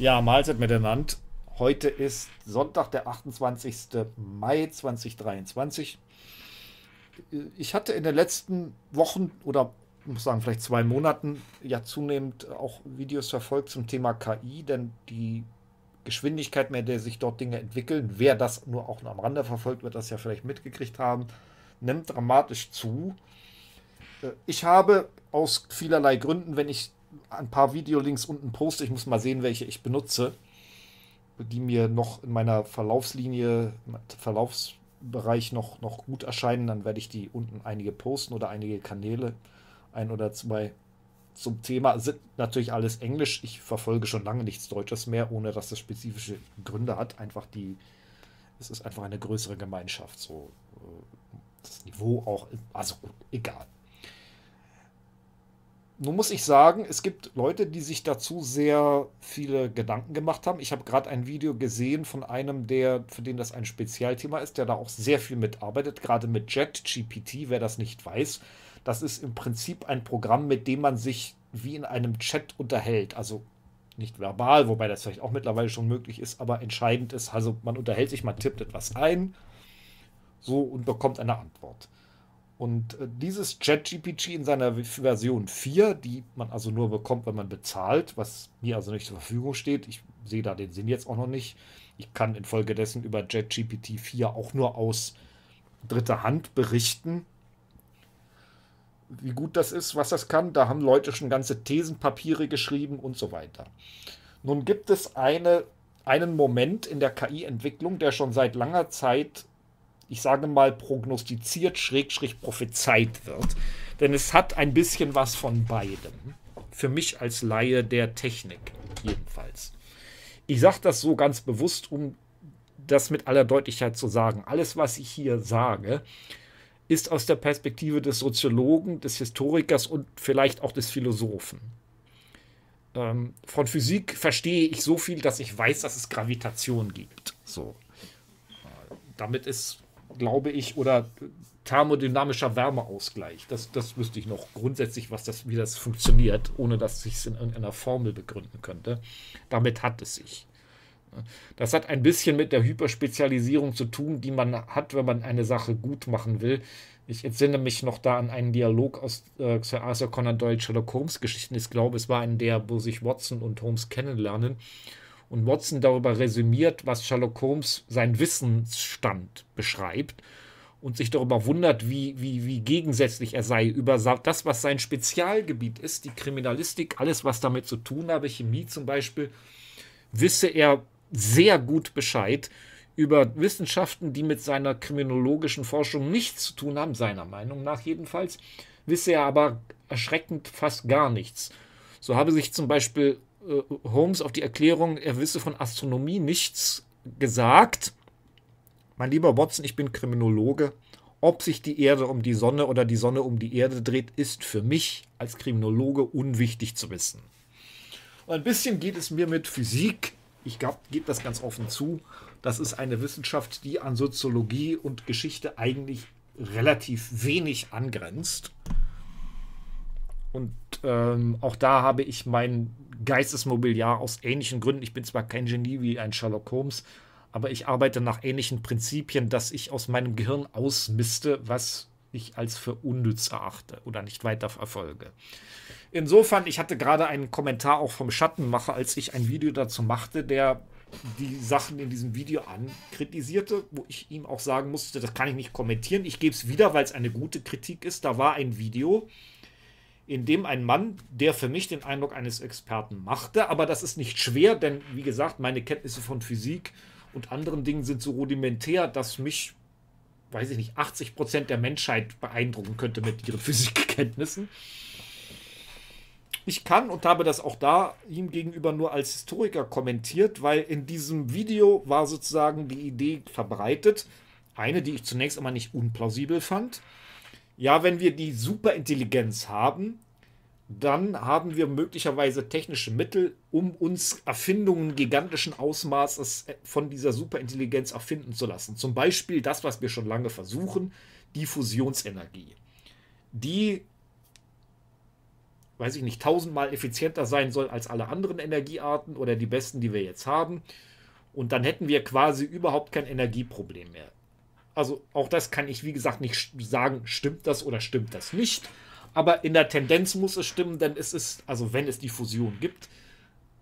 Ja, Mahlzeit miteinander. Heute ist Sonntag, der 28. Mai 2023. Ich hatte in den letzten Wochen oder muss sagen, vielleicht zwei Monaten ja zunehmend auch Videos verfolgt zum Thema KI, denn die Geschwindigkeit, mit der sich dort Dinge entwickeln, wer das nur auch nur am Rande verfolgt, wird das ja vielleicht mitgekriegt haben, nimmt dramatisch zu. Äh, ich habe aus vielerlei Gründen, wenn ich ein paar Videolinks unten einen Ich muss mal sehen, welche ich benutze, die mir noch in meiner Verlaufslinie, Verlaufsbereich noch, noch gut erscheinen. Dann werde ich die unten einige posten oder einige Kanäle, ein oder zwei zum Thema. Sind natürlich alles Englisch. Ich verfolge schon lange nichts Deutsches mehr, ohne dass das spezifische Gründe hat. Einfach die, es ist einfach eine größere Gemeinschaft. So äh, das Niveau auch, also egal. Nun muss ich sagen, es gibt Leute, die sich dazu sehr viele Gedanken gemacht haben. Ich habe gerade ein Video gesehen von einem, der, für den das ein Spezialthema ist, der da auch sehr viel mitarbeitet, gerade mit JetGPT, wer das nicht weiß. Das ist im Prinzip ein Programm, mit dem man sich wie in einem Chat unterhält. Also nicht verbal, wobei das vielleicht auch mittlerweile schon möglich ist, aber entscheidend ist, also man unterhält sich, man tippt etwas ein, so und bekommt eine Antwort. Und äh, dieses ChatGPT in seiner Version 4, die man also nur bekommt, wenn man bezahlt, was mir also nicht zur Verfügung steht, ich sehe da den Sinn jetzt auch noch nicht. Ich kann infolgedessen über ChatGPT 4 auch nur aus dritter Hand berichten, wie gut das ist, was das kann. Da haben Leute schon ganze Thesenpapiere geschrieben und so weiter. Nun gibt es eine, einen Moment in der KI-Entwicklung, der schon seit langer Zeit ich sage mal, prognostiziert, schrägstrich prophezeit wird. Denn es hat ein bisschen was von beidem. Für mich als Laie der Technik jedenfalls. Ich sage das so ganz bewusst, um das mit aller Deutlichkeit zu sagen. Alles, was ich hier sage, ist aus der Perspektive des Soziologen, des Historikers und vielleicht auch des Philosophen. Ähm, von Physik verstehe ich so viel, dass ich weiß, dass es Gravitation gibt. So. Äh, damit ist glaube ich, oder thermodynamischer Wärmeausgleich. Das, das wüsste ich noch grundsätzlich, was das, wie das funktioniert, ohne dass ich es in irgendeiner Formel begründen könnte. Damit hat es sich. Das hat ein bisschen mit der Hyperspezialisierung zu tun, die man hat, wenn man eine Sache gut machen will. Ich entsinne mich noch da an einen Dialog aus äh, Sir Arthur Conan Doyle Sherlock Holmes Geschichten. Ich glaube, es war in der, wo sich Watson und Holmes kennenlernen und Watson darüber resümiert, was Sherlock Holmes seinen Wissensstand beschreibt und sich darüber wundert, wie, wie, wie gegensätzlich er sei über das, was sein Spezialgebiet ist, die Kriminalistik, alles, was damit zu tun habe, Chemie zum Beispiel, wisse er sehr gut Bescheid über Wissenschaften, die mit seiner kriminologischen Forschung nichts zu tun haben, seiner Meinung nach jedenfalls, wisse er aber erschreckend fast gar nichts. So habe sich zum Beispiel äh, Holmes auf die Erklärung, er wisse von Astronomie nichts gesagt. Mein lieber Watson, ich bin Kriminologe. Ob sich die Erde um die Sonne oder die Sonne um die Erde dreht, ist für mich als Kriminologe unwichtig zu wissen. Und ein bisschen geht es mir mit Physik. Ich gebe das ganz offen zu. Das ist eine Wissenschaft, die an Soziologie und Geschichte eigentlich relativ wenig angrenzt. Und ähm, auch da habe ich mein Geistesmobiliar aus ähnlichen Gründen. Ich bin zwar kein Genie wie ein Sherlock Holmes, aber ich arbeite nach ähnlichen Prinzipien, dass ich aus meinem Gehirn ausmiste, was ich als für unnütz erachte oder nicht weiter verfolge. Insofern, ich hatte gerade einen Kommentar auch vom Schattenmacher, als ich ein Video dazu machte, der die Sachen in diesem Video ankritisierte, wo ich ihm auch sagen musste, das kann ich nicht kommentieren. Ich gebe es wieder, weil es eine gute Kritik ist. Da war ein Video, in dem ein Mann, der für mich den Eindruck eines Experten machte, aber das ist nicht schwer, denn wie gesagt, meine Kenntnisse von Physik und anderen Dingen sind so rudimentär, dass mich, weiß ich nicht, 80 Prozent der Menschheit beeindrucken könnte mit ihren Physikkenntnissen. Ich kann und habe das auch da ihm gegenüber nur als Historiker kommentiert, weil in diesem Video war sozusagen die Idee verbreitet, eine, die ich zunächst einmal nicht unplausibel fand, ja, wenn wir die Superintelligenz haben, dann haben wir möglicherweise technische Mittel, um uns Erfindungen gigantischen Ausmaßes äh, von dieser Superintelligenz erfinden zu lassen. Zum Beispiel das, was wir schon lange versuchen, die Fusionsenergie. Die, weiß ich nicht, tausendmal effizienter sein soll als alle anderen Energiearten oder die besten, die wir jetzt haben. Und dann hätten wir quasi überhaupt kein Energieproblem mehr. Also auch das kann ich, wie gesagt, nicht sagen, stimmt das oder stimmt das nicht. Aber in der Tendenz muss es stimmen, denn es ist, also wenn es die Fusion gibt,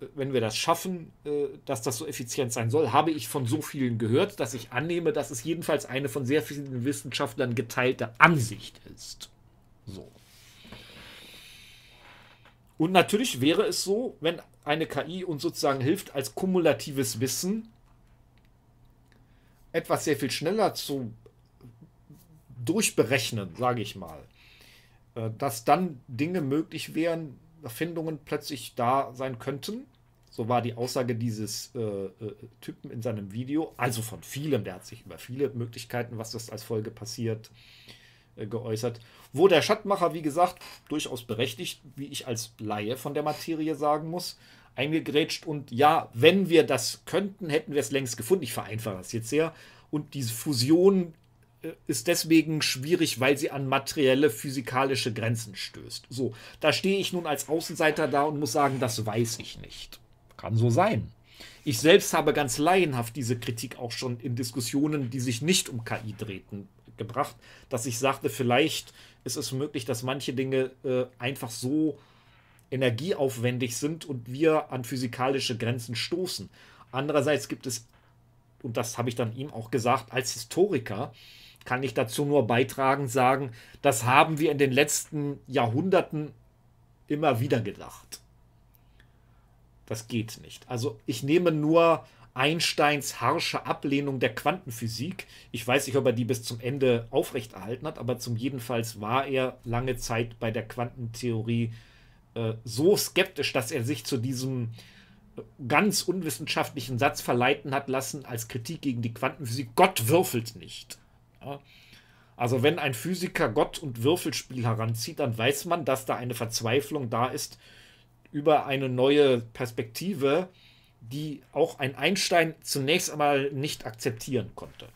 äh, wenn wir das schaffen, äh, dass das so effizient sein soll, habe ich von so vielen gehört, dass ich annehme, dass es jedenfalls eine von sehr vielen Wissenschaftlern geteilte Ansicht ist. So. Und natürlich wäre es so, wenn eine KI uns sozusagen hilft, als kumulatives Wissen etwas sehr viel schneller zu durchberechnen, sage ich mal. Äh, dass dann Dinge möglich wären, Erfindungen plötzlich da sein könnten. So war die Aussage dieses äh, äh Typen in seinem Video, also von vielen, der hat sich über viele Möglichkeiten, was das als Folge passiert, äh, geäußert. Wo der Schattmacher, wie gesagt, durchaus berechtigt, wie ich als Laie von der Materie sagen muss, eingegrätscht. Und ja, wenn wir das könnten, hätten wir es längst gefunden. Ich vereinfache das jetzt sehr. Und diese Fusion äh, ist deswegen schwierig, weil sie an materielle physikalische Grenzen stößt. So, da stehe ich nun als Außenseiter da und muss sagen, das weiß ich nicht. Kann so sein. Ich selbst habe ganz laienhaft diese Kritik auch schon in Diskussionen, die sich nicht um KI drehten, gebracht, dass ich sagte, vielleicht ist es möglich, dass manche Dinge äh, einfach so äh, energieaufwendig sind und wir an physikalische Grenzen stoßen. Andererseits gibt es, und das habe ich dann ihm auch gesagt, als Historiker kann ich dazu nur beitragen, sagen, das haben wir in den letzten Jahrhunderten immer wieder gedacht. Das geht nicht. Also ich nehme nur Einsteins harsche Ablehnung der Quantenphysik. Ich weiß nicht, ob er die bis zum Ende aufrechterhalten hat, aber zum jedenfalls war er lange Zeit bei der Quantentheorie äh, äh, so skeptisch, dass er sich zu diesem äh, ganz unwissenschaftlichen Satz verleiten hat lassen als Kritik gegen die Quantenphysik, Gott würfelt nicht. Ja. Also wenn ein Physiker Gott und Würfelspiel heranzieht, dann weiß man, dass da eine Verzweiflung da ist über eine neue Perspektive, die auch ein Einstein zunächst einmal nicht akzeptieren konnte.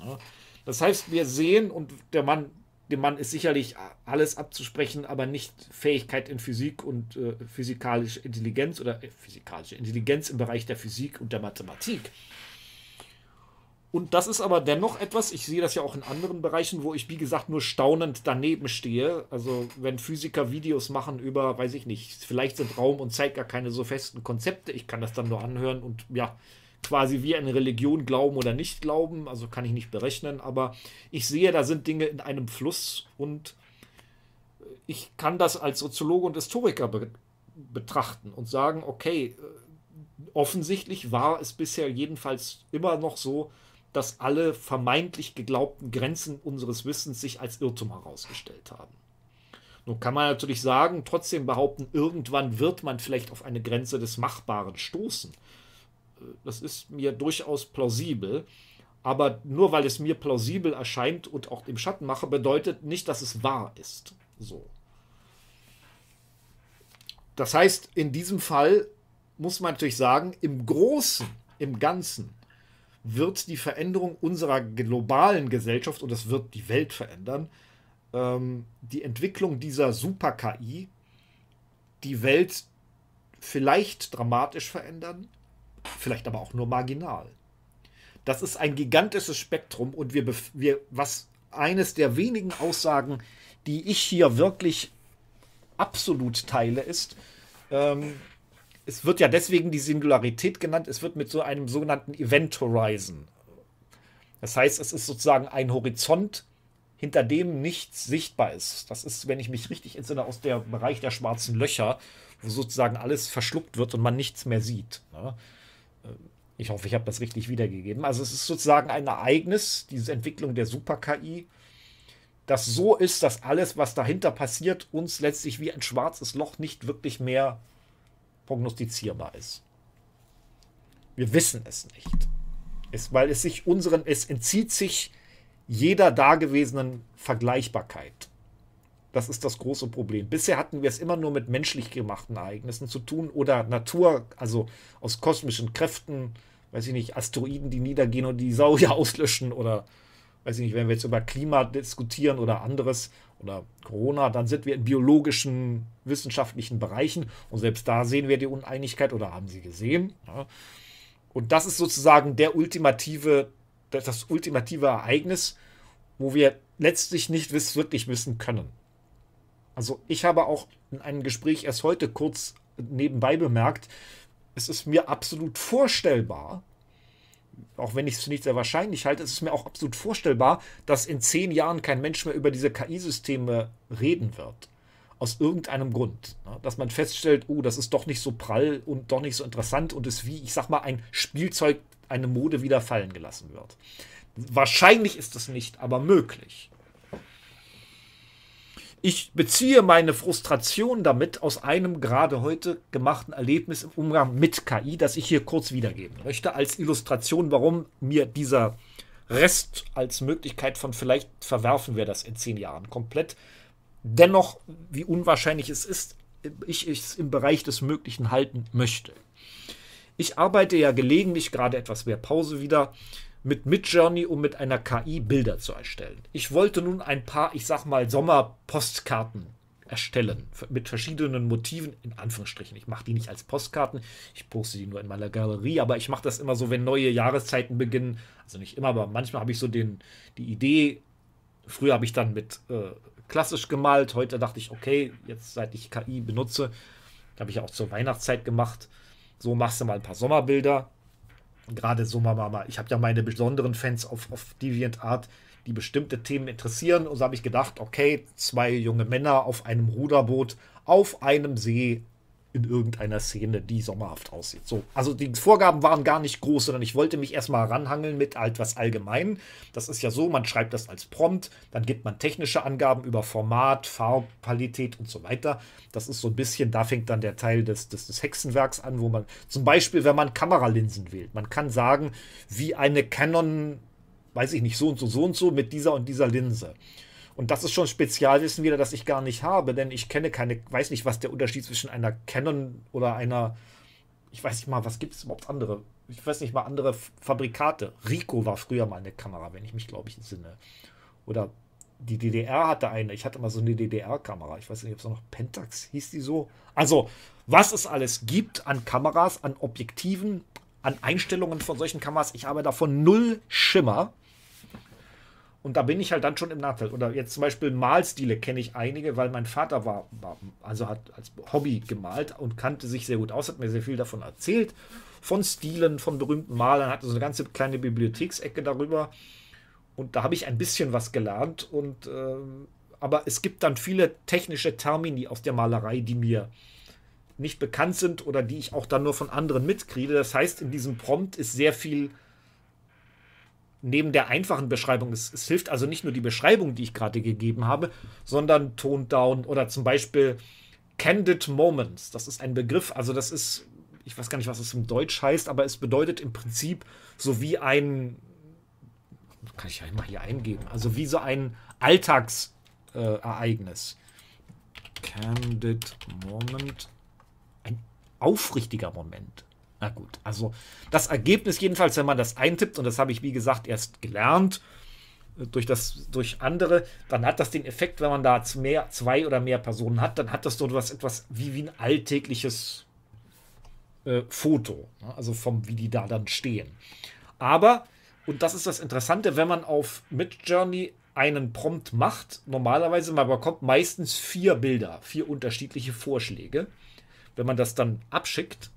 Ja. Das heißt, wir sehen, und der Mann dem Mann ist sicherlich alles abzusprechen, aber nicht Fähigkeit in Physik und äh, physikalische Intelligenz oder äh, physikalische Intelligenz im Bereich der Physik und der Mathematik. Und das ist aber dennoch etwas, ich sehe das ja auch in anderen Bereichen, wo ich, wie gesagt, nur staunend daneben stehe. Also wenn Physiker Videos machen über, weiß ich nicht, vielleicht sind Raum und Zeit gar keine so festen Konzepte, ich kann das dann nur anhören und ja, quasi wie eine Religion glauben oder nicht glauben, also kann ich nicht berechnen, aber ich sehe, da sind Dinge in einem Fluss und äh, ich kann das als Soziologe und Historiker be betrachten und sagen, okay, äh, offensichtlich war es bisher jedenfalls immer noch so, dass alle vermeintlich geglaubten Grenzen unseres Wissens sich als Irrtum herausgestellt haben. Nun kann man natürlich sagen, trotzdem behaupten, irgendwann wird man vielleicht auf eine Grenze des Machbaren stoßen das ist mir durchaus plausibel. Aber nur weil es mir plausibel erscheint und auch im Schatten mache, bedeutet nicht, dass es wahr ist. So. Das heißt, in diesem Fall muss man natürlich sagen, im Großen, im Ganzen wird die Veränderung unserer globalen Gesellschaft, und das wird die Welt verändern, ähm, die Entwicklung dieser Super-KI die Welt vielleicht dramatisch verändern, vielleicht aber auch nur marginal. Das ist ein gigantisches Spektrum und wir, wir was eines der wenigen Aussagen, die ich hier wirklich absolut teile, ist, ähm, es wird ja deswegen die Singularität genannt, es wird mit so einem sogenannten Event Horizon. Das heißt, es ist sozusagen ein Horizont, hinter dem nichts sichtbar ist. Das ist, wenn ich mich richtig entsinne, aus dem Bereich der schwarzen Löcher, wo sozusagen alles verschluckt wird und man nichts mehr sieht. Ne? Ich hoffe, ich habe das richtig wiedergegeben. Also es ist sozusagen ein Ereignis, diese Entwicklung der Super-KI, das so ist, dass alles, was dahinter passiert, uns letztlich wie ein schwarzes Loch nicht wirklich mehr prognostizierbar ist. Wir wissen es nicht. Es, weil es sich unseren, es entzieht sich jeder dagewesenen Vergleichbarkeit. Das ist das große Problem. Bisher hatten wir es immer nur mit menschlich gemachten Ereignissen zu tun oder Natur, also aus kosmischen Kräften weiß ich nicht, Asteroiden, die niedergehen und die Saurier auslöschen oder weiß ich nicht, wenn wir jetzt über Klima diskutieren oder anderes oder Corona, dann sind wir in biologischen, wissenschaftlichen Bereichen und selbst da sehen wir die Uneinigkeit oder haben sie gesehen. Ja. Und das ist sozusagen der ultimative, das ultimative Ereignis, wo wir letztlich nicht wirklich wissen können. Also ich habe auch in einem Gespräch erst heute kurz nebenbei bemerkt, es ist mir absolut vorstellbar, auch wenn ich es nicht sehr wahrscheinlich halte, es ist mir auch absolut vorstellbar, dass in zehn Jahren kein Mensch mehr über diese KI-Systeme reden wird. Aus irgendeinem Grund. Ne? Dass man feststellt, oh, das ist doch nicht so prall und doch nicht so interessant und ist wie, ich sag mal, ein Spielzeug, eine Mode wieder fallen gelassen wird. Wahrscheinlich ist das nicht, aber möglich. Ich beziehe meine Frustration damit aus einem gerade heute gemachten Erlebnis im Umgang mit KI, das ich hier kurz wiedergeben möchte, als Illustration, warum mir dieser Rest als Möglichkeit von vielleicht verwerfen wir das in zehn Jahren komplett. Dennoch, wie unwahrscheinlich es ist, ich es im Bereich des Möglichen halten möchte. Ich arbeite ja gelegentlich, gerade etwas mehr Pause wieder, mit Midjourney, um mit einer KI Bilder zu erstellen. Ich wollte nun ein paar, ich sag mal, Sommerpostkarten erstellen mit verschiedenen Motiven, in Anführungsstrichen. Ich mache die nicht als Postkarten, ich poste die nur in meiner Galerie, aber ich mache das immer so, wenn neue Jahreszeiten beginnen. Also nicht immer, aber manchmal habe ich so den, die Idee, früher habe ich dann mit äh, klassisch gemalt, heute dachte ich, okay, jetzt seit ich KI benutze, habe ich auch zur Weihnachtszeit gemacht. So machst du mal ein paar Sommerbilder gerade Soma Mama. Ich habe ja meine besonderen Fans auf, auf DeviantArt, die bestimmte Themen interessieren. Und so habe ich gedacht, okay, zwei junge Männer auf einem Ruderboot auf einem See in irgendeiner Szene, die sommerhaft aussieht. So, also die Vorgaben waren gar nicht groß, sondern ich wollte mich erstmal ranhangeln mit etwas halt allgemein. Das ist ja so, man schreibt das als Prompt, dann gibt man technische Angaben über Format, Farbqualität und so weiter. Das ist so ein bisschen, da fängt dann der Teil des, des, des Hexenwerks an, wo man zum Beispiel, wenn man Kameralinsen wählt, man kann sagen, wie eine Canon, weiß ich nicht, so und so, so und so mit dieser und dieser Linse. Und das ist schon Spezialwissen wieder, das ich gar nicht habe, denn ich kenne keine, weiß nicht, was der Unterschied zwischen einer Canon oder einer, ich weiß nicht mal, was gibt es überhaupt andere? Ich weiß nicht mal andere Fabrikate. Rico war früher mal eine Kamera, wenn ich mich, glaube ich, entsinne. Oder die DDR hatte eine. Ich hatte mal so eine DDR-Kamera. Ich weiß nicht, ob es noch Pentax hieß die so. Also, was es alles gibt an Kameras, an Objektiven, an Einstellungen von solchen Kameras, ich habe davon null Schimmer. Und da bin ich halt dann schon im Nachteil. Oder jetzt zum Beispiel Malstile kenne ich einige, weil mein Vater war, war, also hat als Hobby gemalt und kannte sich sehr gut aus, hat mir sehr viel davon erzählt. Von Stilen, von berühmten Malern, hatte so eine ganze kleine Bibliotheksecke darüber. Und da habe ich ein bisschen was gelernt. Und äh, aber es gibt dann viele technische Termini aus der Malerei, die mir nicht bekannt sind oder die ich auch dann nur von anderen mitkriege. Das heißt, in diesem Prompt ist sehr viel neben der einfachen Beschreibung, es, es hilft also nicht nur die Beschreibung, die ich gerade gegeben habe, sondern Tone Down oder zum Beispiel Candid Moments. Das ist ein Begriff, also das ist, ich weiß gar nicht, was es im Deutsch heißt, aber es bedeutet im Prinzip so wie ein, kann ich ja immer hier eingeben, also wie so ein Alltagsereignis. Äh, Candid Moment. Ein aufrichtiger Moment. Na gut, also das Ergebnis jedenfalls, wenn man das eintippt, und das habe ich wie gesagt erst gelernt äh, durch, das, durch andere, dann hat das den Effekt, wenn man da mehr, zwei oder mehr Personen hat, dann hat das so etwas, etwas wie, wie ein alltägliches äh, Foto, ne? also vom, wie die da dann stehen. Aber, und das ist das Interessante, wenn man auf Midjourney einen Prompt macht, normalerweise, man bekommt meistens vier Bilder, vier unterschiedliche Vorschläge. Wenn man das dann abschickt,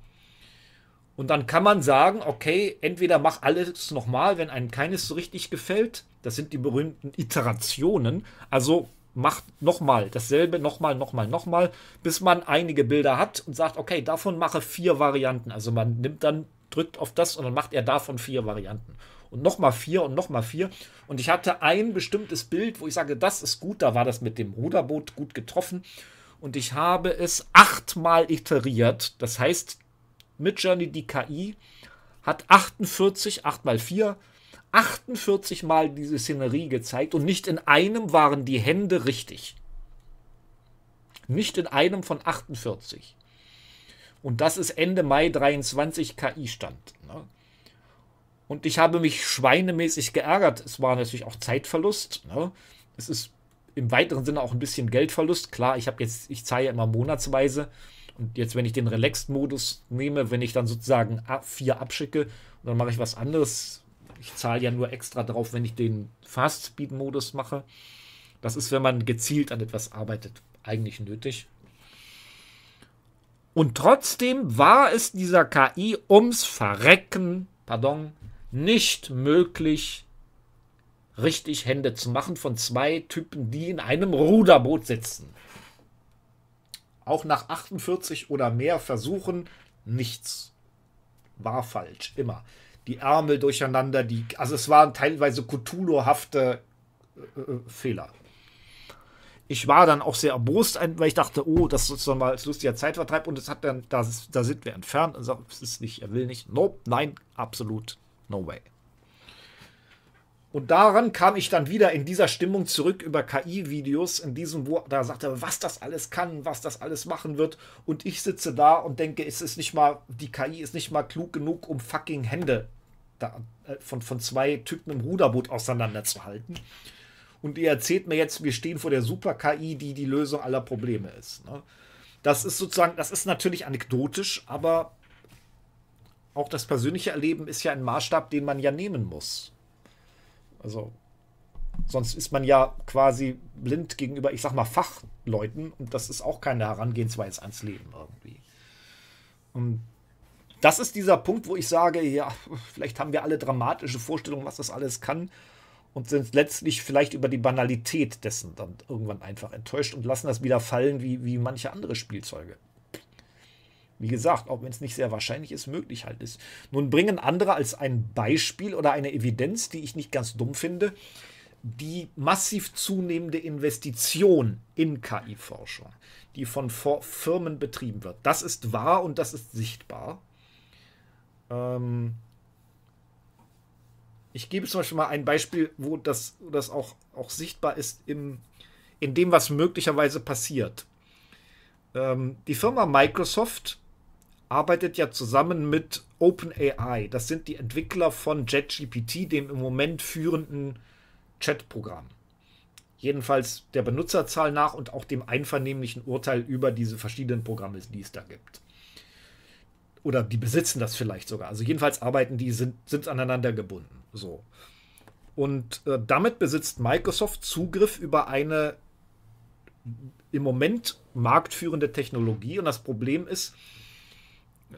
und dann kann man sagen, okay, entweder mach alles nochmal, wenn einem keines so richtig gefällt. Das sind die berühmten Iterationen. Also mach nochmal dasselbe, nochmal, nochmal, nochmal, bis man einige Bilder hat und sagt, okay, davon mache vier Varianten. Also man nimmt dann, drückt auf das und dann macht er davon vier Varianten. Und nochmal vier und nochmal vier. Und ich hatte ein bestimmtes Bild, wo ich sage, das ist gut, da war das mit dem Ruderboot gut getroffen. Und ich habe es achtmal iteriert. Das heißt, Midjourney, die KI, hat 48, 8 mal 4, 48 Mal diese Szenerie gezeigt und nicht in einem waren die Hände richtig. Nicht in einem von 48. Und das ist Ende Mai 23 KI-Stand. Ne? Und ich habe mich schweinemäßig geärgert. Es war natürlich auch Zeitverlust. Ne? Es ist im weiteren Sinne auch ein bisschen Geldverlust. Klar, ich habe jetzt, ich zahle ja immer monatsweise. Und jetzt, wenn ich den Relaxed-Modus nehme, wenn ich dann sozusagen vier abschicke und dann mache ich was anderes, ich zahle ja nur extra drauf, wenn ich den Fast-Speed-Modus mache. Das ist, wenn man gezielt an etwas arbeitet, eigentlich nötig. Und trotzdem war es dieser KI ums Verrecken, pardon, nicht möglich, richtig Hände zu machen von zwei Typen, die in einem Ruderboot sitzen. Auch nach 48 oder mehr Versuchen nichts. War falsch, immer. Die Ärmel durcheinander, die, also es waren teilweise Cthulhu-hafte äh, äh Fehler. Ich war dann auch sehr erbost, weil ich dachte, oh, das ist doch mal als lustiger Zeitvertreib und es hat dann, da, da sind wir entfernt und sagt, es ist nicht, er will nicht. Nope, nein, absolut, no way. Und daran kam ich dann wieder in dieser Stimmung zurück über KI-Videos, in diesem, wo da sagte, was das alles kann, was das alles machen wird. Und ich sitze da und denke, es ist nicht mal, die KI ist nicht mal klug genug, um fucking Hände da, äh, von, von zwei Typen im Ruderboot auseinanderzuhalten. Und ihr erzählt mir jetzt, wir stehen vor der Super-KI, die die Lösung aller Probleme ist. Ne? Das ist sozusagen, das ist natürlich anekdotisch, aber auch das persönliche Erleben ist ja ein Maßstab, den man ja nehmen muss. Also sonst ist man ja quasi blind gegenüber, ich sag mal, Fachleuten und das ist auch keine Herangehensweise ans Leben irgendwie. Und das ist dieser Punkt, wo ich sage, ja, vielleicht haben wir alle dramatische Vorstellungen, was das alles kann und sind letztlich vielleicht über die Banalität dessen dann irgendwann einfach enttäuscht und lassen das wieder fallen wie, wie manche andere Spielzeuge. Wie gesagt, auch wenn es nicht sehr wahrscheinlich ist, möglich halt ist. Nun bringen andere als ein Beispiel oder eine Evidenz, die ich nicht ganz dumm finde, die massiv zunehmende Investition in KI-Forschung, die von Firmen betrieben wird. Das ist wahr und das ist sichtbar. Ähm ich gebe zum Beispiel mal ein Beispiel, wo das, wo das auch, auch sichtbar ist im, in dem, was möglicherweise passiert. Ähm, die Firma Microsoft arbeitet ja zusammen mit OpenAI. Das sind die Entwickler von JetGPT, dem im Moment führenden Chatprogramm. Jedenfalls der Benutzerzahl nach und auch dem einvernehmlichen Urteil über diese verschiedenen Programme, die es da gibt. Oder die besitzen das vielleicht sogar. Also jedenfalls arbeiten die, sind, sind aneinander gebunden. So. Und äh, damit besitzt Microsoft Zugriff über eine im Moment marktführende Technologie. Und das Problem ist,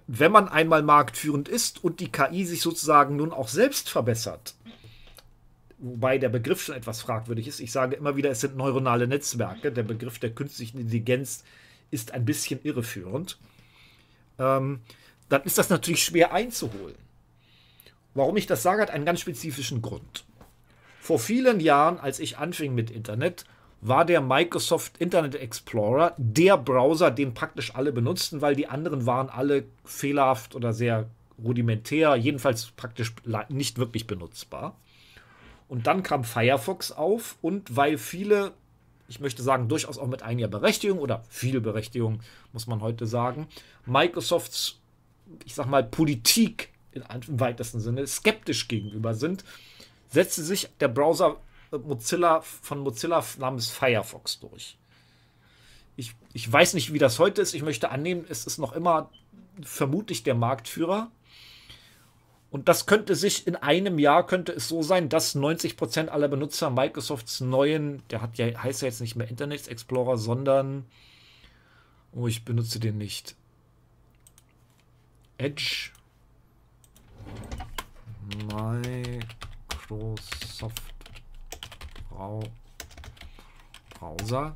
wenn man einmal marktführend ist und die KI sich sozusagen nun auch selbst verbessert, wobei der Begriff schon etwas fragwürdig ist, ich sage immer wieder, es sind neuronale Netzwerke, der Begriff der künstlichen Intelligenz ist ein bisschen irreführend, ähm, dann ist das natürlich schwer einzuholen. Warum ich das sage, hat einen ganz spezifischen Grund. Vor vielen Jahren, als ich anfing mit Internet, war der Microsoft Internet Explorer der Browser, den praktisch alle benutzten, weil die anderen waren alle fehlerhaft oder sehr rudimentär, jedenfalls praktisch nicht wirklich benutzbar. Und dann kam Firefox auf und weil viele, ich möchte sagen, durchaus auch mit einiger Berechtigung oder viel Berechtigung, muss man heute sagen, Microsofts, ich sag mal, Politik im weitesten Sinne skeptisch gegenüber sind, setzte sich der Browser Mozilla, von Mozilla namens Firefox durch. Ich, ich weiß nicht, wie das heute ist. Ich möchte annehmen, es ist noch immer vermutlich der Marktführer. Und das könnte sich in einem Jahr könnte es so sein, dass 90% aller Benutzer Microsofts neuen, der hat ja, heißt ja jetzt nicht mehr Internet Explorer, sondern oh, ich benutze den nicht. Edge Microsoft Brau Browser.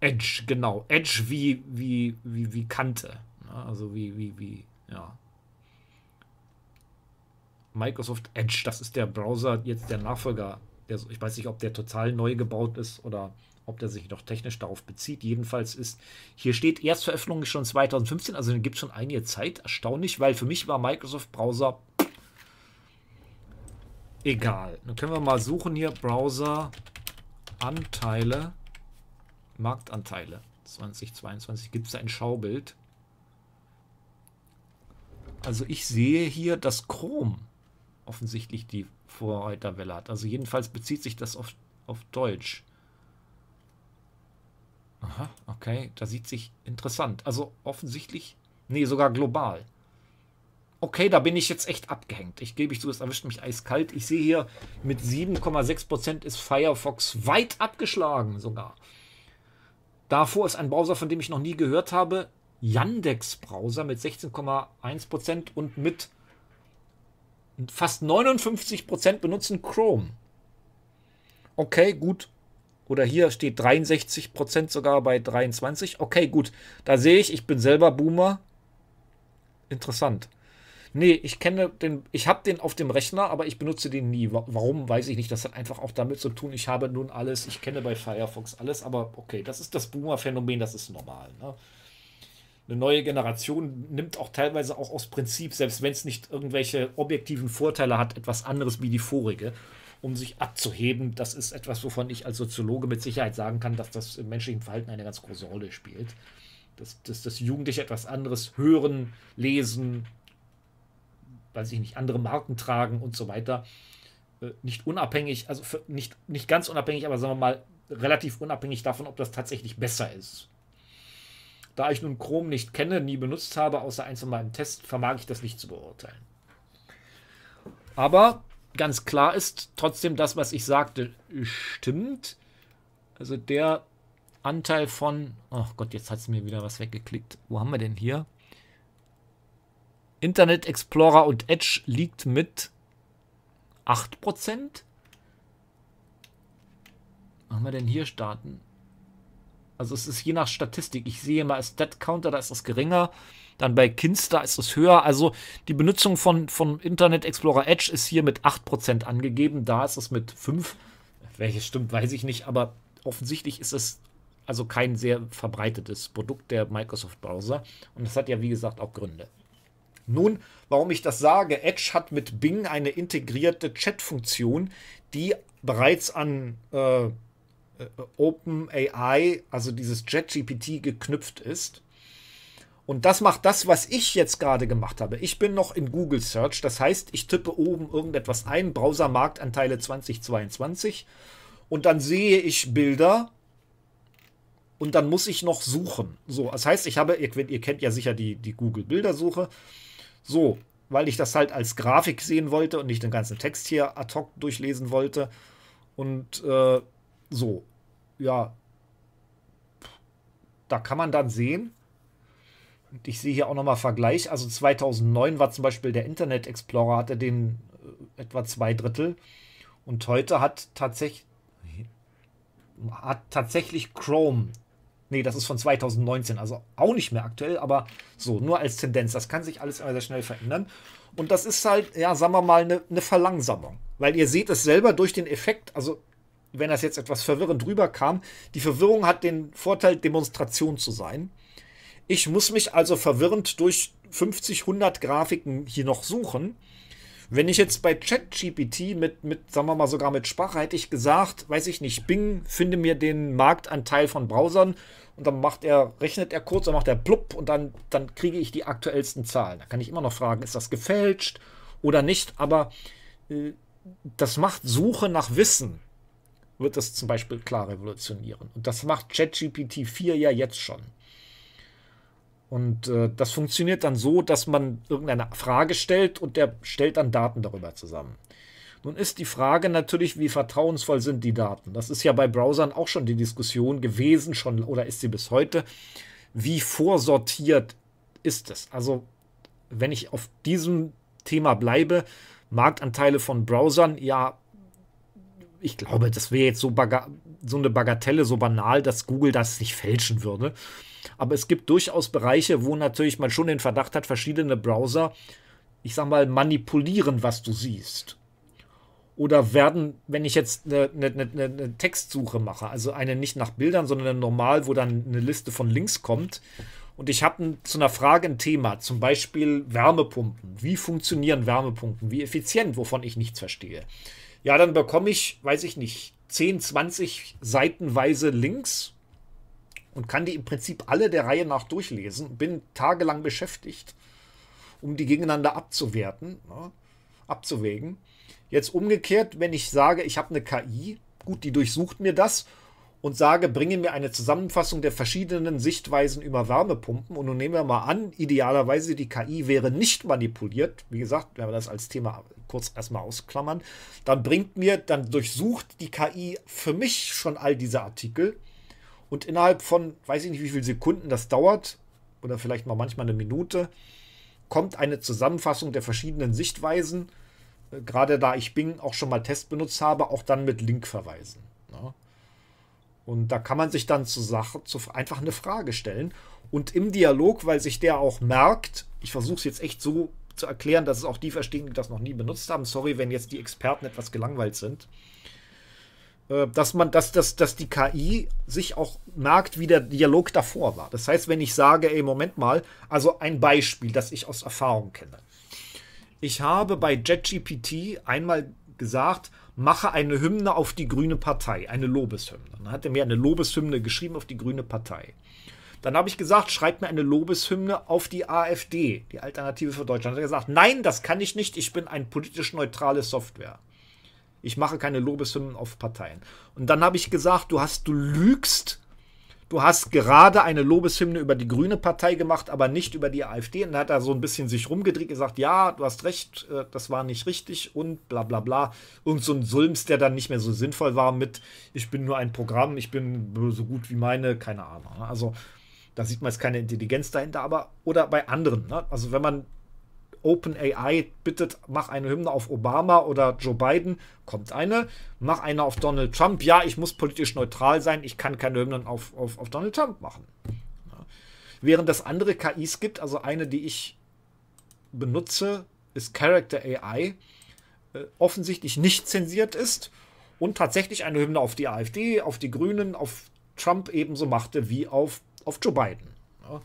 Edge, genau. Edge wie, wie, wie, wie Kante. Ne? Also wie, wie, wie, ja. Microsoft Edge, das ist der Browser, jetzt der Nachfolger. Der, ich weiß nicht, ob der total neu gebaut ist oder ob der sich noch technisch darauf bezieht. Jedenfalls ist, hier steht Erstveröffentlichung schon 2015, also gibt es schon einige Zeit. Erstaunlich, weil für mich war Microsoft Browser Egal. Dann können wir mal suchen hier. Browser Anteile. Marktanteile. 2022 gibt es ein Schaubild. Also ich sehe hier, dass Chrome offensichtlich die Vorreiterwelle hat. Also jedenfalls bezieht sich das auf, auf Deutsch. Aha, okay. Da sieht sich interessant. Also offensichtlich, nee, sogar global okay, da bin ich jetzt echt abgehängt. Ich gebe ich zu, es erwischt mich eiskalt. Ich sehe hier, mit 7,6% ist Firefox weit abgeschlagen sogar. Davor ist ein Browser, von dem ich noch nie gehört habe, Yandex Browser mit 16,1% und mit fast 59% benutzen Chrome. Okay, gut. Oder hier steht 63% sogar bei 23. Okay, gut. Da sehe ich, ich bin selber Boomer. Interessant. Nee, ich kenne den, ich habe den auf dem Rechner, aber ich benutze den nie. Warum, weiß ich nicht. Das hat einfach auch damit zu tun, ich habe nun alles, ich kenne bei Firefox alles, aber okay, das ist das Boomer-Phänomen, das ist normal. Ne? Eine neue Generation nimmt auch teilweise auch aus Prinzip, selbst wenn es nicht irgendwelche objektiven Vorteile hat, etwas anderes wie die vorige, um sich abzuheben. Das ist etwas, wovon ich als Soziologe mit Sicherheit sagen kann, dass das im menschlichen Verhalten eine ganz große Rolle spielt dass, das Jugendliche etwas anderes hören, lesen, weil ich nicht, andere Marken tragen und so weiter. Äh, nicht unabhängig, also nicht, nicht ganz unabhängig, aber sagen wir mal relativ unabhängig davon, ob das tatsächlich besser ist. Da ich nun Chrome nicht kenne, nie benutzt habe, außer eins zwei Mal im Test, vermag ich das nicht zu beurteilen. Aber ganz klar ist trotzdem das, was ich sagte, stimmt. Also der Anteil von, oh Gott, jetzt hat es mir wieder was weggeklickt. Wo haben wir denn hier? Internet Explorer und Edge liegt mit 8%. Machen wir denn hier starten? Also es ist je nach Statistik. Ich sehe mal Stat Counter, da ist das geringer. Dann bei Kinster ist es höher. Also die Benutzung von, von Internet Explorer Edge ist hier mit 8% angegeben. Da ist es mit 5%. Welches stimmt, weiß ich nicht. Aber offensichtlich ist es also kein sehr verbreitetes Produkt der Microsoft-Browser. Und das hat ja, wie gesagt, auch Gründe. Nun, warum ich das sage, Edge hat mit Bing eine integrierte Chat-Funktion, die bereits an äh, äh OpenAI, also dieses ChatGPT, geknüpft ist. Und das macht das, was ich jetzt gerade gemacht habe. Ich bin noch in Google Search, das heißt, ich tippe oben irgendetwas ein, Browser Marktanteile 2022, und dann sehe ich Bilder und dann muss ich noch suchen. So, das heißt, ich habe, ihr, ihr kennt ja sicher die, die Google-Bildersuche. So, weil ich das halt als Grafik sehen wollte und nicht den ganzen Text hier ad hoc durchlesen wollte. Und äh, so, ja, da kann man dann sehen. Und ich sehe hier auch nochmal Vergleich. Also 2009 war zum Beispiel der Internet Explorer, hatte den äh, etwa zwei Drittel. Und heute hat tatsächlich, hat tatsächlich Chrome Nee, das ist von 2019, also auch nicht mehr aktuell, aber so, nur als Tendenz. Das kann sich alles immer sehr schnell verändern. Und das ist halt, ja, sagen wir mal, eine, eine Verlangsamung. Weil ihr seht es selber durch den Effekt, also wenn das jetzt etwas verwirrend rüberkam, die Verwirrung hat den Vorteil, Demonstration zu sein. Ich muss mich also verwirrend durch 50, 100 Grafiken hier noch suchen. Wenn ich jetzt bei ChatGPT mit, mit, sagen wir mal sogar mit Sprache, hätte ich gesagt, weiß ich nicht, Bing, finde mir den Marktanteil von Browsern und dann macht er, rechnet er kurz, dann macht er plupp und dann, dann kriege ich die aktuellsten Zahlen. Da kann ich immer noch fragen, ist das gefälscht oder nicht, aber äh, das macht Suche nach Wissen, wird das zum Beispiel klar revolutionieren. Und das macht ChatGPT 4 ja jetzt schon. Und äh, das funktioniert dann so, dass man irgendeine Frage stellt und der stellt dann Daten darüber zusammen. Nun ist die Frage natürlich, wie vertrauensvoll sind die Daten? Das ist ja bei Browsern auch schon die Diskussion gewesen, schon oder ist sie bis heute? Wie vorsortiert ist es? Also, wenn ich auf diesem Thema bleibe, Marktanteile von Browsern, ja, ich glaube, das wäre jetzt so, so, eine Bagatelle, so banal, dass Google das nicht fälschen würde. Aber es gibt durchaus Bereiche, wo natürlich man schon den Verdacht hat, verschiedene Browser, ich sag mal, manipulieren, was du siehst. Oder werden, wenn ich jetzt eine, eine, eine, eine ne Textsuche mache, also eine nicht nach Bildern, sondern normal, wo dann eine Liste von Links kommt und ich habe ein, zu einer Frage ein Thema, zum Beispiel Wärmepumpen. Wie funktionieren Wärmepumpen? Wie effizient, wovon ich nichts verstehe? Ja, dann bekomme ich, weiß ich nicht, 10, 20 seitenweise Links und kann die im Prinzip alle der Reihe nach durchlesen. Bin tagelang beschäftigt, um die gegeneinander abzuwerten, ne? abzuwägen. Jetzt umgekehrt, wenn ich sage, ich habe eine KI, gut, die durchsucht mir das und sage, bringe mir eine Zusammenfassung der verschiedenen Sichtweisen über Wärmepumpen. Und nun nehmen wir mal an, idealerweise die KI wäre nicht manipuliert. Wie gesagt, wenn wir das als Thema kurz erstmal ausklammern, dann bringt mir, dann durchsucht die KI für mich schon all diese Artikel und innerhalb von, weiß ich nicht, wie viele Sekunden das dauert, oder vielleicht mal manchmal eine Minute, kommt eine Zusammenfassung der verschiedenen Sichtweisen. Äh, gerade da ich Bing auch schon mal Test benutzt habe, auch dann mit Link verweisen. Ne? Und da kann man sich dann zu Sache, zu, einfach eine Frage stellen. Und im Dialog, weil sich der auch merkt, ich versuche es jetzt echt so zu erklären, dass es auch die verstehen, die das noch nie benutzt haben. Sorry, wenn jetzt die Experten etwas gelangweilt sind. Äh, dass man, dass, dass, dass die KI sich auch merkt, wie der Dialog davor war. Das heißt, wenn ich sage, ey, Moment mal, also ein Beispiel, das ich aus Erfahrung kenne. Ich habe bei JetGPT einmal gesagt, mache eine Hymne auf die Grüne Partei, eine Lobeshymne. Dann hat er mir eine Lobeshymne geschrieben auf die Grüne Partei. Dann habe ich gesagt, schreib mir eine Lobeshymne auf die AfD, die Alternative für Deutschland. Dann hat er gesagt, nein, das kann ich nicht, ich bin ein politisch neutrales Software. Ich mache keine Lobeshymnen auf Parteien. Und dann habe ich gesagt, du hast, du lügst. Du hast gerade eine Lobeshymne über die Grüne Partei gemacht, aber nicht über die AfD. Und da hat er so ein bisschen sich rumgedreht gesagt, ja, du hast recht, äh, das war nicht richtig und bla bla bla. Irgend so ein Sulms, der dann nicht mehr so sinnvoll war mit, ich bin nur ein Programm, ich bin so gut wie meine, keine Ahnung. Also da sieht man jetzt keine Intelligenz dahinter, aber oder bei anderen. Ne? Also wenn man OpenAI bittet, mach eine Hymne auf Obama oder Joe Biden, kommt eine. Mach eine auf Donald Trump. Ja, ich muss politisch neutral sein. Ich kann keine Hymnen auf, auf, auf Donald Trump machen. Ja. Während es andere KIs gibt, also eine, die ich benutze, ist Character AI, äh, offensichtlich nicht zensiert ist und tatsächlich eine Hymne auf die AfD, auf die Grünen, auf Trump ebenso machte wie auf, auf Joe Biden. Ja